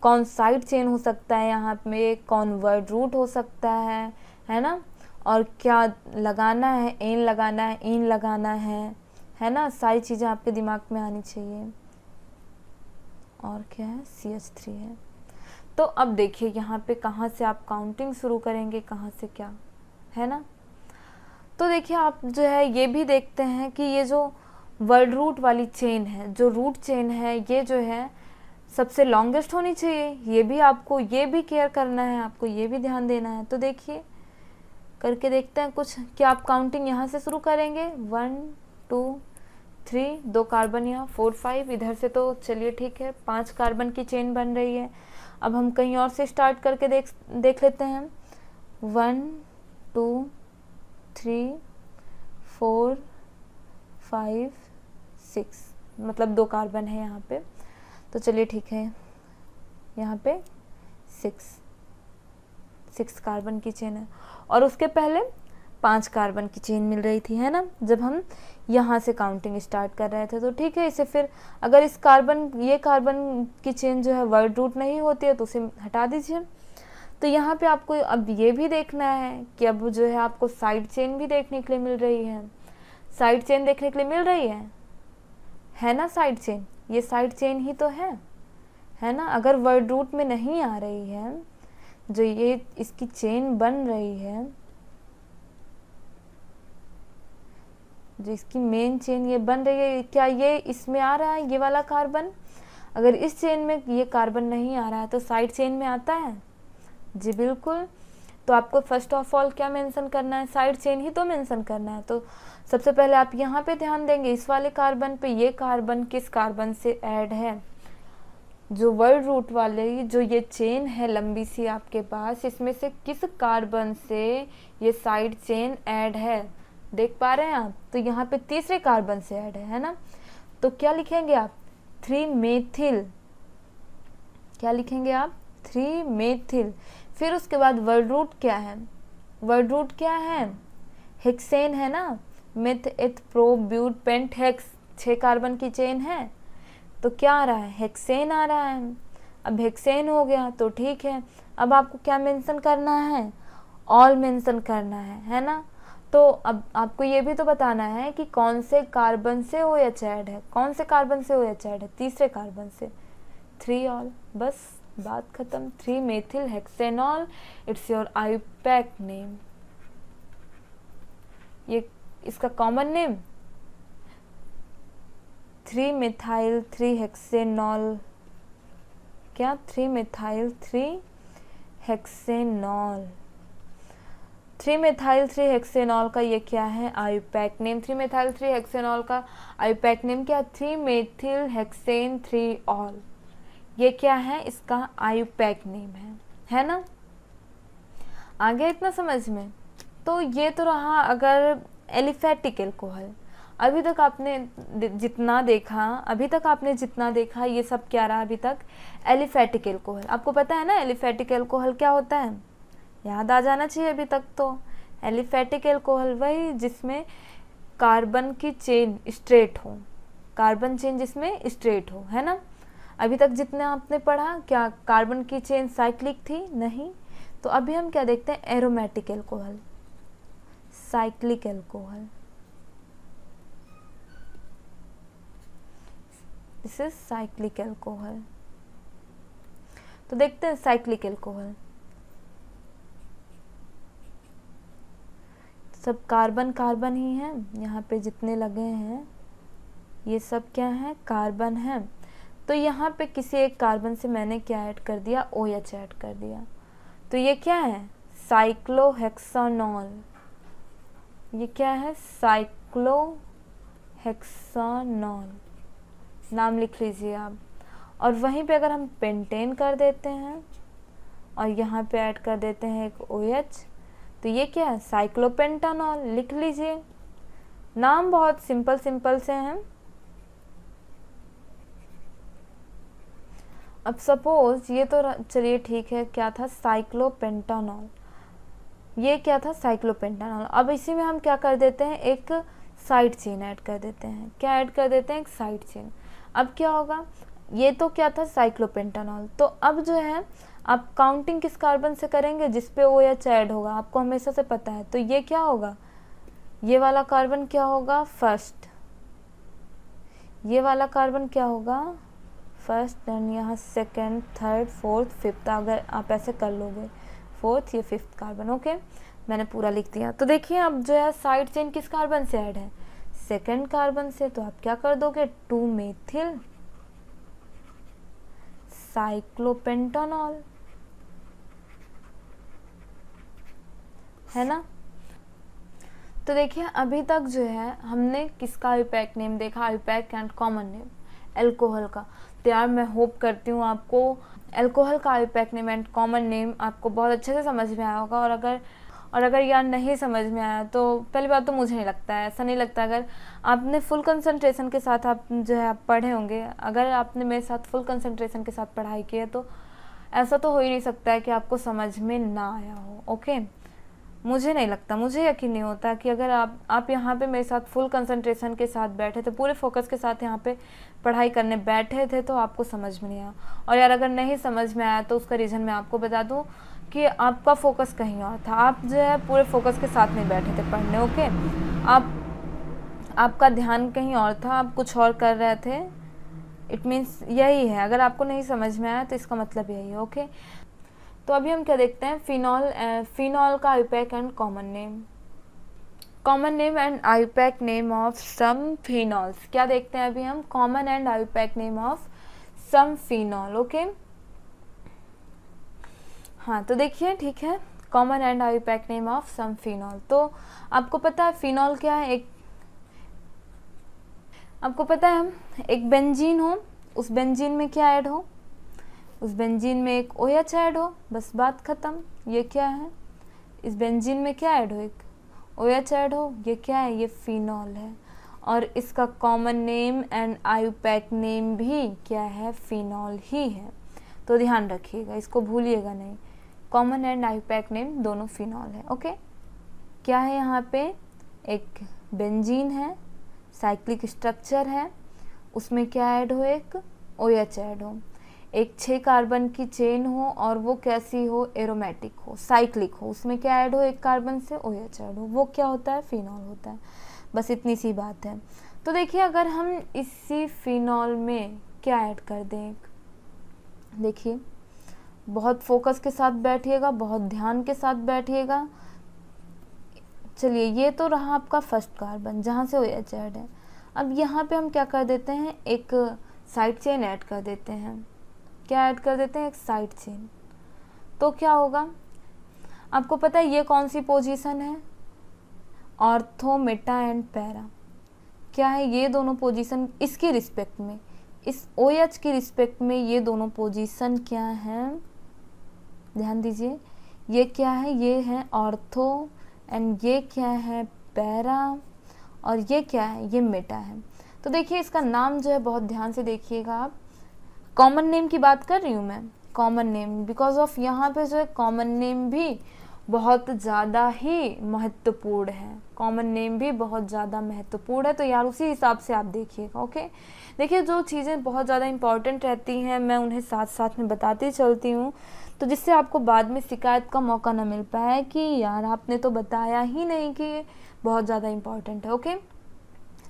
Speaker 1: कौन साइड चेन हो सकता है यहाँ पे कौन वर्ड रूट हो सकता है है ना और क्या लगाना है एन लगाना है इन लगाना है है ना सारी चीज़ें आपके दिमाग में आनी चाहिए और क्या है सी एच थ्री है तो अब देखिए यहाँ पे कहाँ से आप काउंटिंग शुरू करेंगे कहाँ से क्या है ना तो देखिए आप जो है ये भी देखते हैं कि ये जो वर्ल्ड रूट वाली चेन है जो रूट चेन है ये जो है सबसे लॉन्गेस्ट होनी चाहिए ये भी आपको ये भी केयर करना है आपको ये भी ध्यान देना है तो देखिए करके देखते हैं कुछ कि आप काउंटिंग यहाँ से शुरू करेंगे वन टू थ्री दो कार्बन यहाँ फोर फाइव इधर से तो चलिए ठीक है पांच कार्बन की चेन बन रही है अब हम कहीं और से स्टार्ट करके देख देख लेते हैं one two three four five six मतलब दो कार्बन है यहाँ पे तो चलिए ठीक है यहाँ पे सिक्स सिक्स कार्बन की चेन है और उसके पहले पाँच कार्बन की चेन मिल रही थी है ना जब हम यहाँ से काउंटिंग स्टार्ट कर रहे थे तो ठीक है इसे फिर अगर इस कार्बन ये कार्बन की चेन जो है वर्ड रूट नहीं होती है तो उसे हटा दीजिए तो यहाँ पे आपको अब ये भी देखना है कि अब जो है आपको साइड चेन भी देखने के लिए मिल रही है साइड चेन देखने के लिए मिल रही है है ना साइड चेन ये साइड चेन ही तो है है ना अगर वर्ड रूट में नहीं आ रही है जो ये इसकी चेन बन रही है जो इसकी मेन चेन ये बन रही है क्या ये इसमें आ रहा है ये वाला कार्बन अगर इस चेन में ये कार्बन नहीं आ रहा है तो साइड चेन में आता है जी बिल्कुल तो आपको फर्स्ट ऑफ ऑल क्या मेंशन करना है साइड चेन ही तो मेंशन करना है तो सबसे पहले आप यहाँ पे ध्यान देंगे इस वाले कार्बन पे ये कार्बन किस कार्बन से ऐड है जो वर्ल्ड रूट वाले जो ये चेन है लंबी सी आपके पास इसमें से किस कार्बन से ये साइड चेन ऐड है देख पा रहे हैं आप तो यहाँ पे तीसरे कार्बन से ऐड है है ना तो क्या लिखेंगे आप थ्री मेथिल क्या लिखेंगे आप थ्री मेथिल फिर उसके बाद वर्ड रूट क्या है वर्ड रूट क्या है हेक्सेन है ना meth eth pro but pent hex छः कार्बन की चेन है तो क्या आ रहा है हेक्सेन आ रहा है अब हेक्सेन हो गया तो ठीक है अब आपको क्या मेंशन करना है ऑल मेंशन करना है है ना तो अब आपको ये भी तो बताना है कि कौन से कार्बन से ओ एच एड है कौन से कार्बन से ओ एच एड है तीसरे कार्बन से थ्री ऑल बस बात खत्म three methyl hexanol it's your IUPAC name ये इसका common name three methyl three hexanol क्या three methyl three hexanol three methyl three hexanol का ये क्या है IUPAC name three methyl three hexanol का आयुपैक नेम क्या three methyl hexane three ol ये क्या है इसका आयुपैक नेम है है ना आगे इतना समझ में तो ये तो रहा अगर एलिफेटिक एल्कोहल अभी तक आपने जितना देखा अभी तक आपने जितना देखा ये सब क्या रहा अभी तक एलिफेटिक एल्कोहल आपको पता है ना एलिफेटिक एल्कोहल क्या होता है याद आ जाना चाहिए अभी तक तो एलिफेटिक एल्कोहल वही जिसमें कार्बन की चेन स्ट्रेट हो कार्बन चेन जिसमें स्ट्रेट हो है ना अभी तक जितने आपने पढ़ा क्या कार्बन की चेन साइक्लिक थी नहीं तो अभी हम क्या देखते हैं aromatic alcohol cyclic alcohol this is cyclic alcohol तो देखते हैं साइक्लिक एल्कोहल सब कार्बन कार्बन ही हैं यहाँ पे जितने लगे हैं ये सब क्या है कार्बन है तो यहाँ पे किसी एक कार्बन से मैंने क्या ऐड कर दिया ओ एच ऐड कर दिया तो ये क्या है साइक्लोहेक्सानॉल ये क्या है साइक्लोहेक्सानॉल नाम लिख लीजिए आप और वहीं पे अगर हम पेंटेन कर देते हैं और यहाँ पे ऐड कर देते हैं एक ओ OH, तो ये क्या है साइक्लोपेंटानॉल लिख लीजिए नाम बहुत सिंपल सिंपल से हैं अब सपोज ये तो चलिए ठीक है क्या था साइक्लोपेंटानॉल ये क्या था साइक्लोपेंटानॉल अब इसी में हम क्या कर देते हैं एक साइड चेन ऐड कर देते हैं क्या ऐड कर देते हैं एक साइड चेन अब क्या होगा ये तो क्या था साइक्लोपेंटानॉल तो अब जो है आप काउंटिंग किस कार्बन से करेंगे जिस पे ओ एच ऐड होगा आपको हमेशा से पता है तो ये क्या होगा ये वाला कार्बन क्या होगा फर्स्ट ये वाला कार्बन क्या होगा फर्स्ट देन यहाँ सेकेंड थर्ड फोर्थ फिफ्थ अगर आप ऐसे कर लोगे फोर्थ ये फिफ्थ कार्बन ओके मैंने पूरा लिख दिया तो देखिए अब जो है साइड चेन किस कार्बन से ऐड है सेकेंड कार्बन से तो आप क्या कर दोगे टू मेथिल साइक्लोपेंटोनॉल है ना तो देखिए अभी तक जो है हमने किसका आईपैक नेम देखा IUPAC and common name alcohol का तो यार मैं होप करती हूँ आपको एल्कोहल का IUPAC name and common name आपको बहुत अच्छे से समझ में आया होगा और अगर और अगर यार नहीं समझ में आया तो पहली बात तो मुझे नहीं लगता है ऐसा नहीं लगता अगर आपने फुल कंसंट्रेशन के साथ आप जो है आप पढ़े होंगे अगर आपने मेरे साथ फुल कंसंट्रेशन के साथ पढ़ाई की है तो ऐसा तो हो ही नहीं सकता है कि आपको समझ में ना आया हो ओके मुझे नहीं लगता मुझे यकीन नहीं होता कि अगर आप आप यहाँ पे मेरे साथ फुल कंसंट्रेशन के साथ बैठे थे पूरे फोकस के साथ यहाँ पे पढ़ाई करने बैठे थे तो आपको समझ में नहीं आया और यार अगर नहीं समझ में आया तो उसका रीज़न मैं आपको बता दूँ कि आपका फोकस कहीं और था आप जो है पूरे फोकस के साथ नहीं बैठे थे पढ़ने ओके आप आपका ध्यान कहीं और था आप कुछ और कर रहे थे इट मीन्स यही है अगर आपको नहीं समझ में आया तो इसका मतलब यही है ओके तो अभी हम क्या देखते हैं फिनॉल फिनॉल का IUPAC and common name common name and IUPAC name of some phenols क्या देखते हैं अभी हम common and IUPAC name of some phenol okay हाँ तो देखिए ठीक है common and IUPAC name of some phenol तो आपको पता है फिनॉल क्या है एक आपको पता है हम एक बेंजीन हो उस बेंजीन में क्या ऐड हो उस बेंजीन में एक ओ एच ऐड हो बस बात ख़त्म ये क्या है इस बेंजीन में क्या ऐड हो एक ओ एच ऐड हो ये क्या है ये फ़िनॉल है और इसका कॉमन नेम एंड आयु नेम भी क्या है फ़िनॉल ही है तो ध्यान रखिएगा इसको भूलिएगा नहीं कॉमन एंड आयु नेम दोनों फ़िनॉल है ओके क्या है यहाँ पे एक बेंजीन है साइक्लिक स्ट्रक्चर है उसमें क्या ऐड हो एक ओ एच ऐड हो एक छः कार्बन की चेन हो और वो कैसी हो एरोमेटिक हो साइक्लिक हो उसमें क्या ऐड हो एक कार्बन से ओ एच ऐड हो वो क्या होता है फिनॉल होता है बस इतनी सी बात है तो देखिए अगर हम इसी फिनॉल में क्या ऐड कर दें देखिए बहुत फोकस के साथ बैठिएगा बहुत ध्यान के साथ बैठिएगा चलिए ये तो रहा आपका फर्स्ट कार्बन जहाँ से ओ एच ऐड है अब यहाँ पे हम क्या कर देते हैं एक साइड चेन ऐड कर देते हैं क्या ऐड कर देते हैं एक साइड चेन तो क्या होगा आपको पता है ये कौन सी पोजीशन है ऑर्थो मेटा एंड पैरा क्या है ये दोनों पोजीशन इसके रिस्पेक्ट में इस ओ एच के रिस्पेक्ट में ये दोनों पोजीशन क्या हैं ध्यान दीजिए ये क्या है ये है ऑर्थो एंड ये क्या है पैरा और ये क्या है ये मेटा है तो देखिए इसका नाम जो है बहुत ध्यान से देखिएगा आप कॉमन नेम की बात कर रही हूँ मैं कॉमन नेम बिकॉज ऑफ यहाँ पे जो है कॉमन नेम भी बहुत ज़्यादा ही महत्वपूर्ण है कॉमन नेम भी बहुत ज़्यादा महत्वपूर्ण है तो यार उसी हिसाब से आप देखिएगा ओके देखिए जो चीज़ें बहुत ज़्यादा इंपॉर्टेंट रहती हैं मैं उन्हें साथ साथ में बताती चलती हूँ तो जिससे आपको बाद में शिकायत का मौका ना मिल पाए कि यार आपने तो बताया ही नहीं कि बहुत ज़्यादा इम्पॉर्टेंट है ओके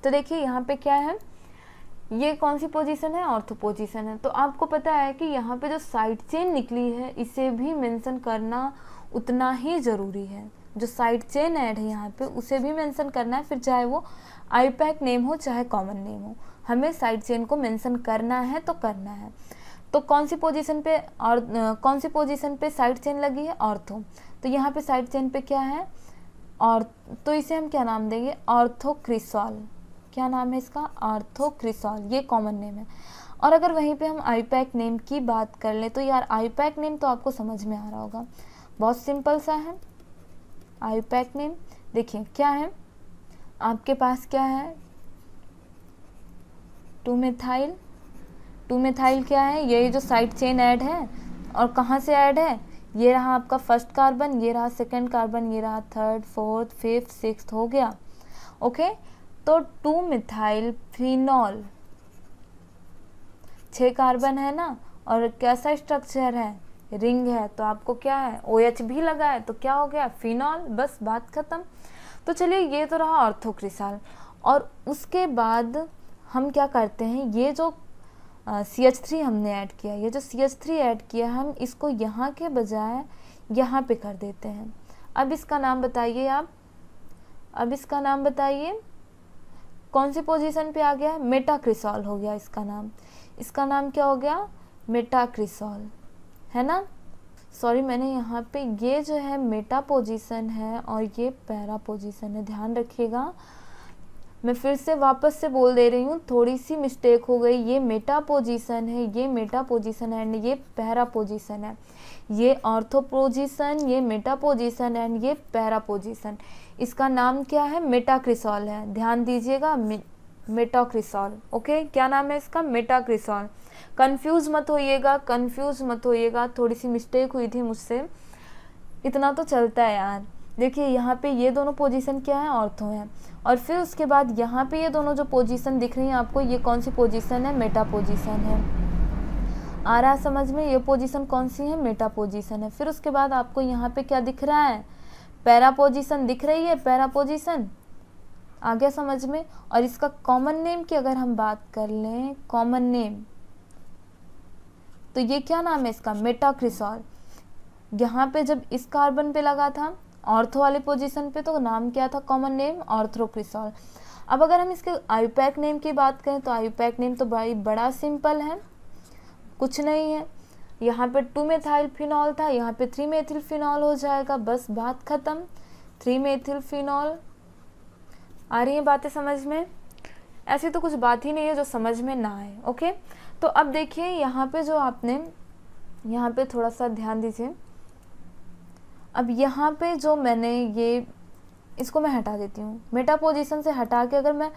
Speaker 1: तो देखिए यहाँ पे क्या है ये कौन सी पोजीशन है ऑर्थो पोजीशन है तो आपको पता है कि यहाँ पे जो साइड चेन निकली है इसे भी मेंशन करना उतना ही ज़रूरी है जो साइड चेन ऐड है यहाँ पे उसे भी मेंशन करना है फिर चाहे वो आईपैक नेम हो चाहे कॉमन नेम हो हमें साइड चेन को मेंशन करना है तो करना है तो कौन सी पोजीशन पे और कौन सी पोजीशन पे साइड चेन लगी है ऑर्थो तो यहाँ पे साइड चेन पे क्या है और तो इसे हम क्या नाम देंगे ऑर्थो क्रिसॉल क्या नाम है इसका आर्थोक्रिसॉल ये कॉमन नेम है और अगर वहीं पे हम आईपैक नेम की बात कर लें तो यार आईपैक नेम तो आपको समझ में आ रहा होगा बहुत सिंपल सा है आईपैक नेम देखिए क्या है आपके पास क्या है टू मेथाइल टू मेथाइल क्या है ये जो साइड चेन ऐड है और कहाँ से ऐड है ये रहा आपका फर्स्ट कार्बन ये रहा सेकंड कार्बन ये रहा थर्ड फोर्थ फिफ्थ सिक्स हो गया ओके okay? तो टू मिथाइल फिनॉल छः कार्बन है ना और कैसा स्ट्रक्चर है रिंग है तो आपको क्या है ओ एच भी लगा है तो क्या हो गया फिनॉल बस बात ख़त्म तो चलिए ये तो रहा ऑर्थोक्रिसाल और उसके बाद हम क्या करते हैं ये जो सी एच थ्री हमने ऐड किया ये जो सी एच थ्री ऐड किया हम इसको यहाँ के बजाय यहाँ पे कर देते हैं अब इसका नाम बताइए आप अब इसका नाम बताइए कौन सी पोजीशन पे आ गया है मेटाक्रिसॉल हो गया इसका नाम इसका नाम क्या हो गया मेटाक्रिसॉल है ना सॉरी मैंने यहाँ पे ये जो है मेटा पोजीशन है और ये पैरा पोजीशन है ध्यान रखिएगा मैं फिर से वापस से बोल दे रही हूँ थोड़ी सी मिस्टेक हो गई ये मेटा पोजीशन है ये मेटा पोजीशन एंड ये पहरा पोजीशन है ये ऑर्थो ये मेटा पोजीशन एंड ये पहरा पोजीशन इसका नाम क्या है मेटाक्रिसॉल है ध्यान दीजिएगा मे, मेटाक्रिसॉल ओके क्या नाम है इसका मेटाक्रिसॉल कन्फ्यूज मत होइएगा कन्फ्यूज मत होइएगा थोड़ी सी मिस्टेक हुई थी मुझसे इतना तो चलता है यार देखिए यहाँ पे ये दोनों पोजीशन क्या है ऑर्थो है और फिर उसके बाद यहाँ पे ये दोनों जो पोजीशन दिख रही हैं आपको ये कौन सी पोजीशन है मेटा पोजीशन है आ रहा समझ में ये पोजीशन कौन सी है मेटा पोजीशन है फिर उसके बाद आपको यहाँ पे क्या दिख रहा है पैरा पोजीशन दिख रही है पैरा पोजीशन आ गया समझ में और इसका कॉमन नेम की अगर हम बात कर लें कॉमन नेम तो ये क्या नाम है इसका मेटाक्रिसॉल यहाँ पे जब इस कार्बन पे लगा था ऑर्थो वाले पोजीशन पे तो नाम क्या था कॉमन नेम ऑर्थोक्रिसॉल अब अगर हम इसके आयुपैक नेम की बात करें तो आयुपैक नेम तो भाई बड़ा सिंपल है कुछ नहीं है यहाँ पे टू मेथाइल फिनॉल था यहाँ पे थ्री मेथिल फिनॉल हो जाएगा बस बात ख़त्म थ्री मेथिल फिनॉल आ रही है बातें समझ में ऐसी तो कुछ बात ही नहीं है जो समझ में ना आए ओके तो अब देखिए यहाँ पे जो आपने यहाँ पे थोड़ा सा ध्यान दीजिए अब यहाँ पे जो मैंने ये इसको मैं हटा देती हूँ मेटा पोजिशन से हटा के अगर मैं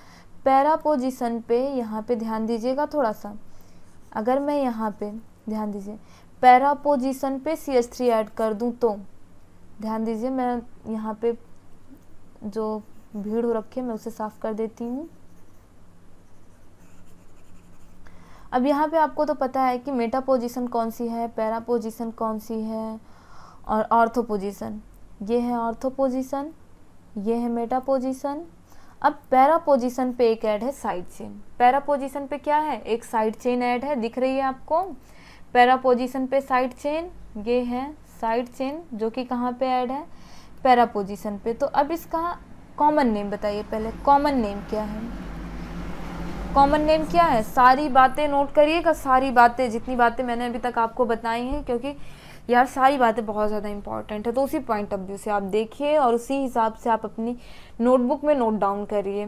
Speaker 1: पैरा पोजिशन पे यहाँ पे ध्यान दीजिएगा थोड़ा सा अगर मैं यहाँ पे ध्यान दीजिए पैरा पोजिशन पे सी एच थ्री ऐड कर दूँ तो ध्यान दीजिए मैं यहाँ पे जो भीड़ हो रखी है मैं उसे साफ़ कर देती हूँ अब यहाँ पे आपको तो पता है कि मेटा पोजिशन कौन सी है पैरा पोजिशन कौन सी है और ऑर्थो पोजिशन ये है ऑर्थो पोजिशन ये है मेटा पोजिशन अब पैरा पोजिशन पे एक ऐड है साइड चेन पैरा पोजिशन पे क्या है एक साइड चेन ऐड है दिख रही है आपको पैरा पोजिशन पे साइड चेन ये है साइड चेन जो कि कहाँ पे ऐड है पैरा पोजिशन पे तो अब इसका कॉमन नेम बताइए पहले कॉमन नेम क्या है कॉमन नेम क्या है सारी बातें नोट करिएगा सारी बातें जितनी बातें मैंने अभी तक आपको बताई हैं क्योंकि यार सारी बातें बहुत ज़्यादा इंपॉर्टेंट है तो उसी पॉइंट ऑफ व्यू से आप देखिए और उसी हिसाब से आप अपनी नोटबुक में नोट डाउन करिए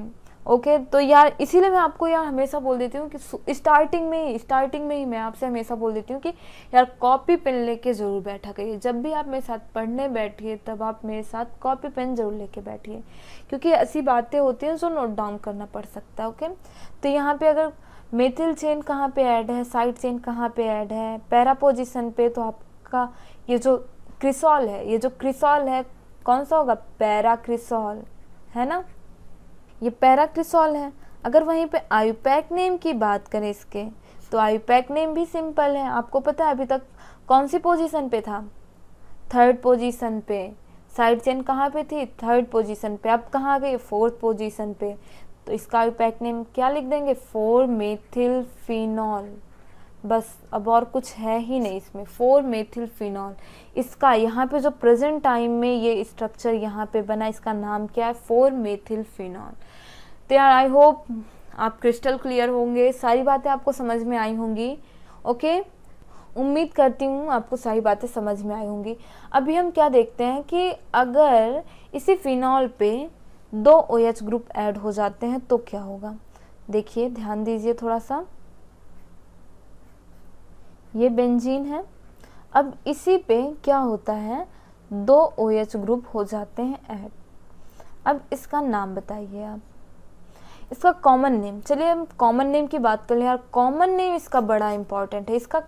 Speaker 1: ओके okay, तो यार इसीलिए मैं आपको यार हमेशा बोल देती हूँ कि स्टार्टिंग में ही स्टार्टिंग में ही मैं आपसे हमेशा बोल देती हूँ कि यार कॉपी पेन लेके ज़रूर बैठा करिए जब भी आप मेरे साथ पढ़ने बैठिए तब आप मेरे साथ कॉपी पेन ज़रूर लेके बैठिए क्योंकि ऐसी बातें होती हैं जो नोट डाउन करना पड़ सकता है ओके तो यहाँ पर अगर मेथिल चेन कहाँ पे ऐड है साइड चेन कहाँ पे ऐड है पैरा पोजिशन पे तो आप का ये जो क्रिसॉल है ये जो क्रिसॉल है कौन सा होगा पैरा क्रिसॉल है ना ये पैरा क्रिसॉल है अगर वहीं पे आयुपैक नेम की बात करें इसके तो आयुपैक नेम भी सिंपल है आपको पता है अभी तक कौन सी पोजीशन पे था थर्ड पोजीशन पे साइड चेन कहाँ पे थी थर्ड पोजीशन पे अब कहाँ गई फोर्थ पोजीशन पे तो इसका आयुपैक नेम क्या लिख देंगे फोर मेथिल फिनॉल बस अब और कुछ है ही नहीं इसमें फोर मेथिल फिनॉल इसका यहाँ पे जो प्रेजेंट टाइम में ये स्ट्रक्चर यहाँ पे बना इसका नाम क्या है फोर मेथिल फिनॉल तो यार आई होप आप क्रिस्टल क्लियर होंगे सारी बातें आपको समझ में आई होंगी ओके उम्मीद करती हूँ आपको सारी बातें समझ में आई होंगी अभी हम क्या देखते हैं कि अगर इसी फिनॉल पे दो ओ OH ग्रुप ऐड हो जाते हैं तो क्या होगा देखिए ध्यान दीजिए थोड़ा सा ये बेंजीन है अब इसी पे क्या होता है दो ओ OH ग्रुप हो जाते हैं ऐड अब इसका नाम बताइए आप इसका कॉमन नेम चलिए हम कॉमन नेम की बात कर लें यार कॉमन नेम इसका बड़ा इम्पॉर्टेंट है इसका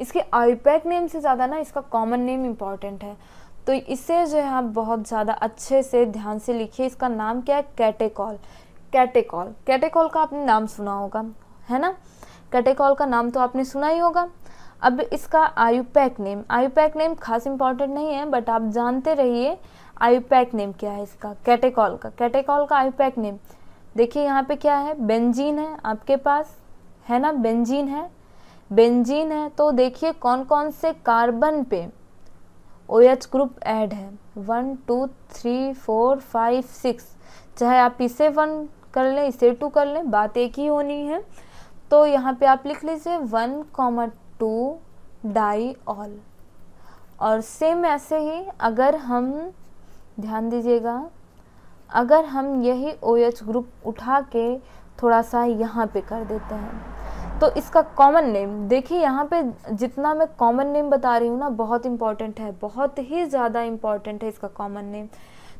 Speaker 1: इसके आईपैक नेम से ज़्यादा ना इसका कॉमन नेम इम्पॉर्टेंट है तो इसे जो है आप बहुत ज़्यादा अच्छे से ध्यान से लिखिए इसका नाम क्या है कैटेकॉल कैटेकॉल कैटेकॉल का आपने नाम सुना होगा है ना कैटेकॉल का नाम तो आपने सुना ही होगा अब इसका आयुपैक नेम आयुपैक नेम खास इंपॉर्टेंट नहीं है बट आप जानते रहिए आयुपैक नेम क्या है इसका कैटेकॉल का कैटेकॉल का पैक नेम देखिए यहाँ पे क्या है बेंजीन है आपके पास है ना बेंजीन है बेंजीन है तो देखिए कौन कौन से कार्बन पे ओ एच ग्रुप ऐड है one two three four five six चाहे आप इसे वन कर लें इसे टू कर लें बात एक ही होनी है तो यहाँ पे आप लिख लीजिए one comma two diol और सेम ऐसे ही अगर हम ध्यान दीजिएगा अगर हम यही ओ एच ग्रुप उठा के थोड़ा सा यहाँ पे कर देते हैं तो इसका कॉमन नेम देखिए यहाँ पे जितना मैं कॉमन नेम बता रही हूँ ना बहुत इंपॉर्टेंट है बहुत ही ज़्यादा इम्पॉर्टेंट है इसका कॉमन नेम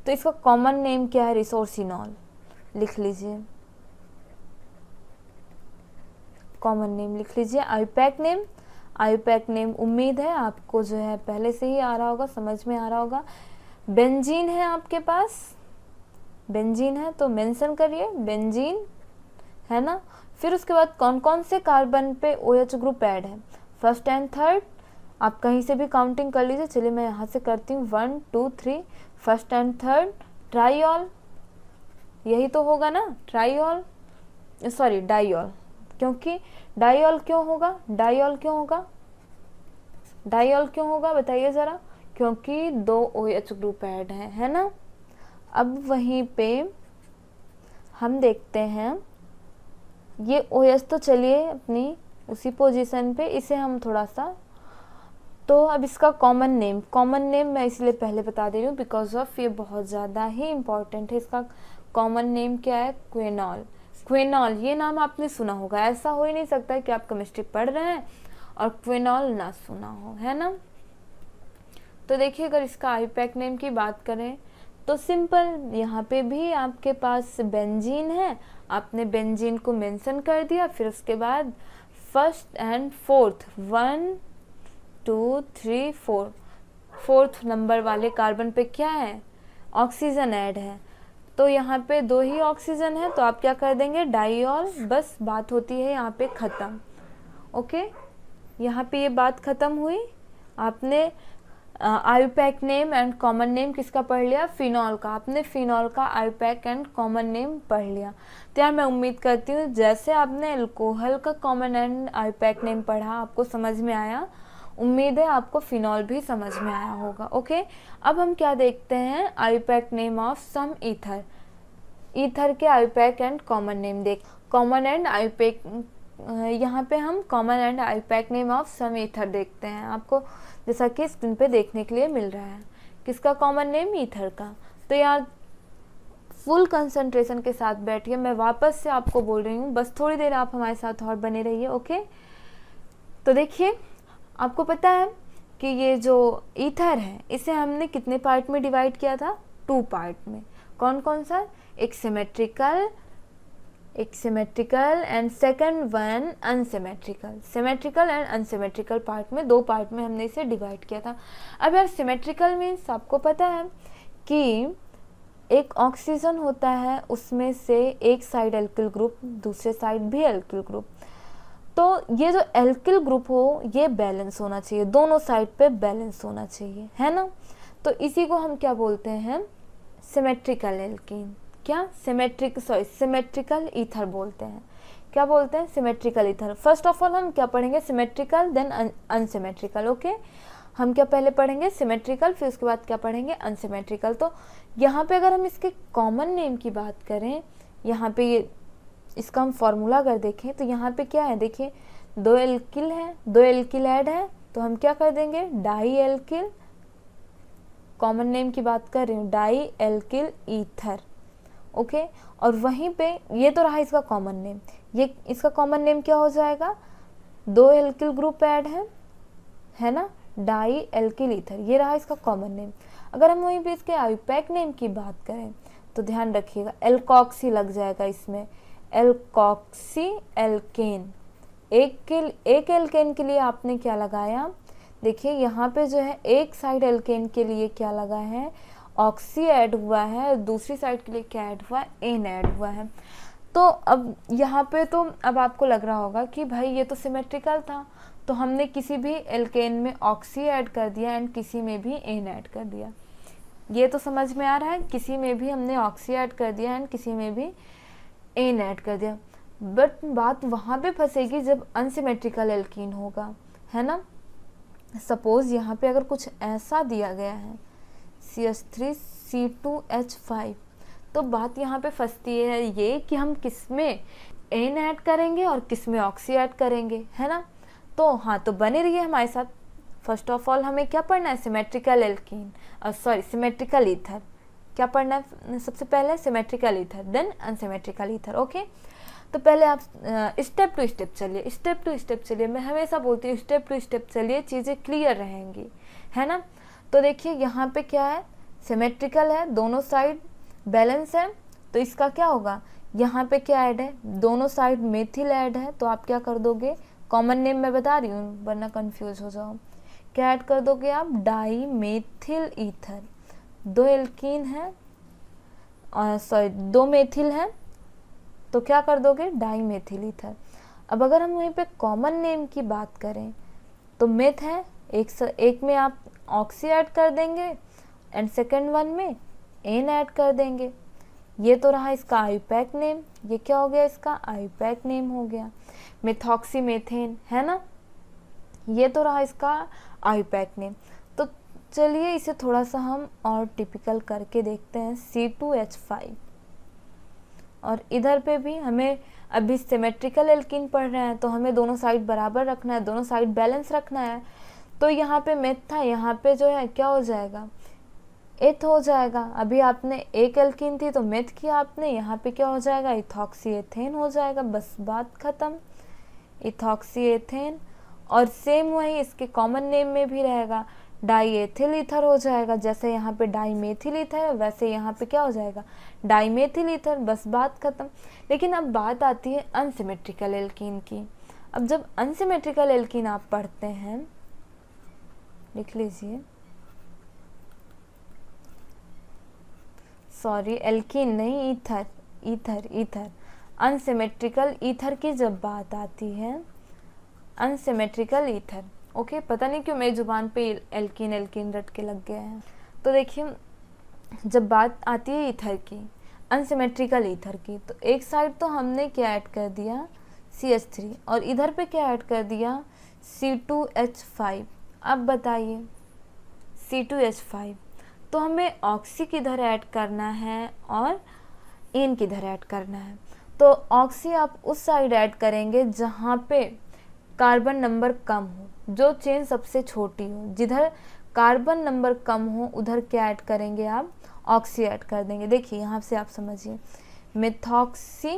Speaker 1: तो इसका कॉमन नेम क्या है रिसोर्सिनॉल लिख लीजिए कॉमन नेम लिख लीजिए आईपैक नेम पैक नेम उम्मीद है आपको जो है पहले से ही आ रहा होगा समझ में आ रहा होगा बेंजीन है आपके पास बेंजीन है तो मेंशन करिए बेंजीन है ना फिर उसके बाद कौन कौन से कार्बन पे ओ एच ग्रुप ऐड है फर्स्ट एंड थर्ड आप कहीं से भी काउंटिंग कर लीजिए चलिए मैं यहाँ से करती हूँ one two three first and third triol यही तो होगा ना ट्राईऑल सॉरी डाईऑल क्योंकि डाइऑल क्यों होगा डाइऑल क्यों होगा डाइऑल क्यों होगा बताइए ज़रा क्योंकि दो ओ एच ग्रुप ऐड हैं है ना अब वहीं पे हम देखते हैं ये ओ एच तो चलिए अपनी उसी पोजीशन पे इसे हम थोड़ा सा तो अब इसका कॉमन नेम कॉमन नेम मैं इसलिए पहले बता दे रही हूँ बिकॉज ऑफ ये बहुत ज़्यादा ही इम्पॉर्टेंट है इसका कॉमन नेम क्या है क्वेनॉल क्विनॉल ये नाम आपने सुना होगा ऐसा हो ही नहीं सकता कि आप केमिस्ट्री पढ़ रहे हैं और क्विनॉल ना सुना हो है ना तो देखिए अगर इसका आईपैक नेम e की बात करें तो सिंपल यहाँ पे भी आपके पास बेंजीन है आपने बेंजीन को मेंशन कर दिया फिर उसके बाद first and fourth one two three four fourth number वाले कार्बन पे क्या है ऑक्सीजन ऐड है तो यहाँ पे दो ही ऑक्सीजन है तो आप क्या कर देंगे डाइऑल बस बात होती है यहाँ पे ख़त्म ओके यहाँ पे ये बात ख़त्म हुई आपने IUPAC name and common name किसका पढ़ लिया फिनॉल का आपने फिनॉल का आयुपैक एंड कॉमन नेम पढ़ लिया तो यार मैं उम्मीद करती हूँ जैसे आपने एल्कोहल का कॉमन एंड आयुपैक नेम पढ़ा आपको समझ में आया उम्मीद है आपको फिनॉल भी समझ में आया होगा ओके अब हम क्या देखते हैं IUPAC name of some ether ether के आईपैक एंड कॉमन नेम देख कॉमन एंड आईपैक यहाँ पे हम common and IUPAC name of some ether देखते हैं आपको जैसा कि स्क्रीन पे देखने के लिए मिल रहा है किसका कॉमन नेम ईथर का तो यार फुल कंसंट्रेशन के साथ बैठिए मैं वापस से आपको बोल रही हूँ बस थोड़ी देर आप हमारे साथ और बने रहिए ओके तो देखिए आपको पता है कि ये जो ईथर है इसे हमने कितने पार्ट में डिवाइड किया था टू पार्ट में कौन कौन सा एक सिमेट्रिकल एक symmetrical and second one unsymmetrical symmetrical and unsymmetrical part में दो पार्ट में हमने इसे डिवाइड किया था अब यार सिमेट्रिकल मीन्स आपको पता है कि एक ऑक्सीजन होता है उसमें से एक साइड एल्किल ग्रुप दूसरे साइड भी एल्किल ग्रुप तो ये जो एल्किल ग्रुप हो ये बैलेंस होना चाहिए दोनों साइड पे बैलेंस होना चाहिए है ना तो इसी को हम क्या बोलते हैं सिमेट्रिकल एल्किन क्या सिमेट्रिक सॉरी सिमेट्रिकल ईथर बोलते हैं क्या बोलते हैं symmetrical ether first of all हम क्या पढ़ेंगे सिमेट्रिकल देन अनसिमेट्रिकल ओके हम क्या पहले पढ़ेंगे सिमेट्रिकल फिर उसके बाद क्या पढ़ेंगे अनसिमेट्रिकल तो यहाँ पे अगर हम इसके कॉमन नेम की बात करें यहाँ पे ये इसका हम फॉर्मूला अगर देखें तो यहाँ पे क्या है देखिए दो एल्किल है दो एल्किल ऐड है तो हम क्या कर देंगे डाई एल्किल कॉमन नेम की बात कर रही हूँ डाई एल्किल ईथर ओके और वहीं पे ये तो रहा इसका कॉमन नेम ये इसका कॉमन नेम क्या हो जाएगा दो एल्किल ग्रुप ऐड है है ना डाई एल्किल ईथर ये रहा इसका कॉमन नेम अगर हम वहीं पे इसके आईपैक नेम की बात करें तो ध्यान रखिएगा एल्कॉक्सी लग जाएगा इसमें एलकॉक्सी एल्केन एक के एक एल्केन के लिए आपने क्या लगाया देखिए यहाँ पे जो है एक साइड एल्केन के लिए क्या लगा है ऑक्सी ऐड हुआ है दूसरी साइड के लिए क्या ऐड हुआ है एन ऐड हुआ है तो अब यहाँ पे तो अब आपको लग रहा होगा कि भाई ये तो सिमेट्रिकल था तो हमने किसी भी एल्केन में ऑक्सी ऐड कर दिया एंड किसी में भी एन ऐड कर दिया ये तो समझ में आ रहा है किसी में भी हमने ऑक्सी ऐड कर दिया एंड किसी में भी एन ऐड कर दिया बट बात वहाँ पे फंसेगी जब अनसीमेट्रिकल एल्कीन होगा है ना सपोज़ यहाँ पे अगर कुछ ऐसा दिया गया है C S three C two H five तो बात यहाँ पे फंसती है ये कि हम किस में एन ऐड करेंगे और किस में ऑक्सी ऐड करेंगे है ना तो हाँ तो बने रहिए हमारे साथ फर्स्ट ऑफ ऑल हमें क्या पढ़ना है symmetrical alkene sorry symmetrical ether क्या पढ़ना है सबसे पहले symmetrical ether then unsymmetrical ether okay तो पहले आप स्टेप टू स्टेप चलिए स्टेप टू स्टेप चलिए मैं हमेशा बोलती हूँ स्टेप टू स्टेप चलिए चीज़ें क्लियर रहेंगी है ना तो देखिए यहाँ पे क्या है सिमेट्रिकल है दोनों साइड बैलेंस है तो इसका क्या होगा यहाँ पे क्या ऐड है दोनों साइड मेथिल ऐड है तो आप क्या कर दोगे कॉमन नेम मैं बता रही हूँ वरना कन्फ्यूज़ हो जाओ क्या ऐड कर दोगे आप डाई मेथिल ईथर दो एल्किन है सॉरी दो मेथिल है तो क्या कर दोगे डाई मेथिल इथर अब अगर हम वहीं पे कॉमन नेम की बात करें तो मेथ है एक स, एक में आप ऑक्सी ऐड कर देंगे एंड सेकेंड वन में एन ऐड कर देंगे ये तो रहा इसका आईपैक नेम ये क्या हो गया इसका आईपैक नेम हो गया मिथॉक्सी मेथेन है ना ये तो रहा इसका आईपैक नेम चलिए इसे थोड़ा सा हम और टिपिकल करके देखते हैं सी टू एच फाइव और इधर पे भी हमें अभी सिमेट्रिकल एल्किन पढ़ रहे हैं तो हमें दोनों साइड बराबर रखना है दोनों साइड बैलेंस रखना है तो यहाँ पे मेथ था यहाँ पे जो है क्या हो जाएगा एथ हो जाएगा अभी आपने एक एल्किन थी तो मेथ किया आपने यहाँ पे क्या हो जाएगा इथॉक्सी एथेन हो जाएगा बस बात ख़त्म इथॉक्सी एथेन और सेम वही इसके कॉमन नेम में भी रहेगा डाईएथिल ईथर हो जाएगा जैसे यहाँ पे डाईमेथिल ईथर वैसे यहाँ पे क्या हो जाएगा डाईमेथिल ईथर बस बात ख़त्म लेकिन अब बात आती है अनसिमेट्रिकल एल्कीन की अब जब अनसिमेट्रिकल एल्कीन आप पढ़ते हैं लिख लीजिए सॉरी एल्कीन नहीं ether ether ether unsymmetrical ether की जब बात आती है अनसिमेट्रिकल ईथर ओके पता नहीं क्यों मेरी ज़ुबान पे एल्किन एल्किन रट के लग गया है तो देखिए जब बात आती है ईथर की अनसिमेट्रिकल ईथर की तो एक साइड तो हमने क्या ऐड कर दिया सी एच थ्री और इधर पे क्या ऐड कर दिया सी टू एच फाइव अब बताइए सी टू एच फाइव तो हमें ऑक्सी किधर ऐड करना है और इन किधर ऐड करना है तो ऑक्सी आप उस साइड ऐड करेंगे जहाँ पे कार्बन नंबर कम हो जो चेन सबसे छोटी हो जिधर कार्बन नंबर कम हो उधर क्या ऐड करेंगे आप ऑक्सी ऐड कर देंगे देखिए यहाँ से आप समझिए मेथॉक्सी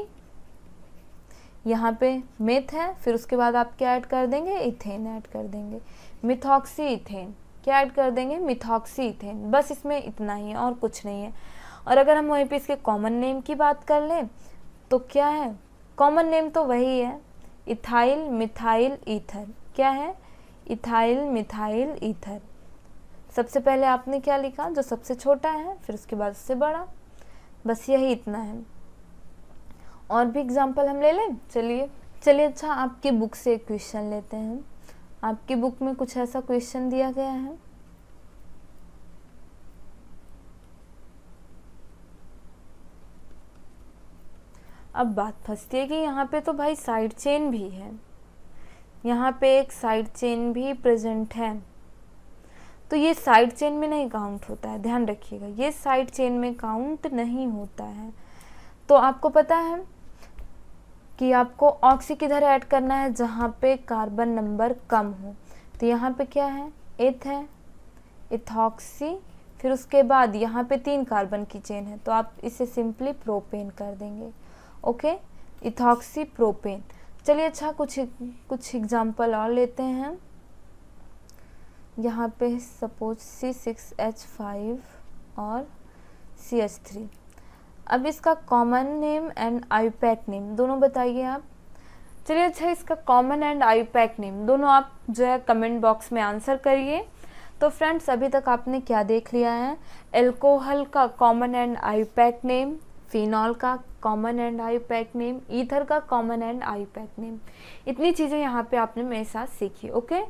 Speaker 1: यहाँ पे मेथ है फिर उसके बाद आप क्या ऐड कर देंगे इथेन ऐड कर देंगे मिथॉक्सी इथेन क्या ऐड कर देंगे मिथॉक्सी इथेन बस इसमें इतना ही है और कुछ नहीं है और अगर हम वहीं पे इसके कॉमन नेम की बात कर लें तो क्या है कॉमन नेम तो वही है इथाइल मिथाइल ईथर क्या है इथाइल मिथाइल ईथर सबसे पहले आपने क्या लिखा जो सबसे छोटा है फिर उसके बाद उससे बड़ा बस यही इतना है और भी एग्जाम्पल हम ले लें चलिए चलिए अच्छा आपकी बुक से एक क्वेश्चन लेते हैं आपकी बुक में कुछ ऐसा क्वेश्चन दिया गया है अब बात फंसती है कि यहाँ पे तो भाई साइड चेन भी है यहाँ पे एक साइड चेन भी प्रेजेंट है तो ये साइड चेन में नहीं काउंट होता है ध्यान रखिएगा ये साइड चेन में काउंट नहीं होता है तो आपको पता है कि आपको ऑक्सी किधर ऐड करना है जहाँ पे कार्बन नंबर कम हो तो यहाँ पे क्या है एथ है इथॉक्सी फिर उसके बाद यहाँ पे तीन कार्बन की चेन है तो आप इसे सिंपली प्रोपेन कर देंगे ओके इथॉक्सी प्रोपेन चलिए अच्छा कुछ कुछ एग्जाम्पल और लेते हैं यहाँ पे suppose C six H five और सी एच थ्री अब इसका common name and IUPAC name दोनों बताइए आप चलिए अच्छा इसका कॉमन एंड पैक नेम दोनों आप जो है कमेंट बॉक्स में आंसर करिए तो फ्रेंड्स अभी तक आपने क्या देख लिया है एल्कोहल का common and IUPAC name phenol का common and IUPAC name ether का common and IUPAC name इतनी चीज़ें यहाँ पे आपने मेरे साथ सीखी ओके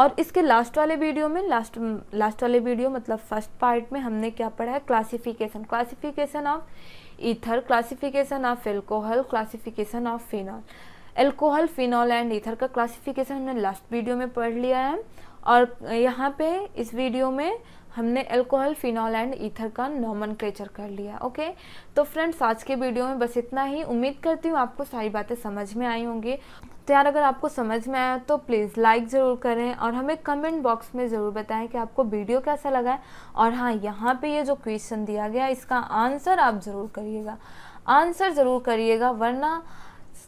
Speaker 1: और इसके लास्ट वाले वीडियो में लास्ट लास्ट वाले वीडियो मतलब फर्स्ट पार्ट में हमने क्या पढ़ा है classification classification of ether classification of alcohol classification of phenol alcohol phenol and ether का क्लासिफिकेशन हमने लास्ट वीडियो में पढ़ लिया है और यहाँ पे इस वीडियो में हमने एल्कोहल फिनॉल एंड ईथर का नॉमन कर लिया ओके तो फ्रेंड्स आज के वीडियो में बस इतना ही उम्मीद करती हूँ आपको सारी बातें समझ में आई होंगी तो यार अगर आपको समझ में आया तो प्लीज़ लाइक ज़रूर करें और हमें कमेंट बॉक्स में ज़रूर बताएं कि आपको वीडियो कैसा लगा है और हाँ यहाँ पे ये जो क्वेश्चन दिया गया इसका आंसर आप ज़रूर करिएगा आंसर ज़रूर करिएगा वरना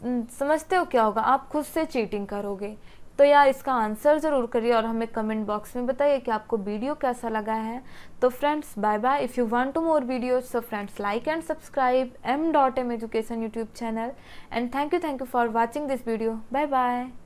Speaker 1: हम्म, समझते हो क्या होगा आप खुद से चीटिंग करोगे तो यार इसका आंसर ज़रूर करिए और हमें कमेंट बॉक्स में बताइए कि आपको वीडियो कैसा लगा है तो friends bye bye if you want to more videos so friends like and subscribe M dot M education YouTube channel and thank you thank you for watching this video bye bye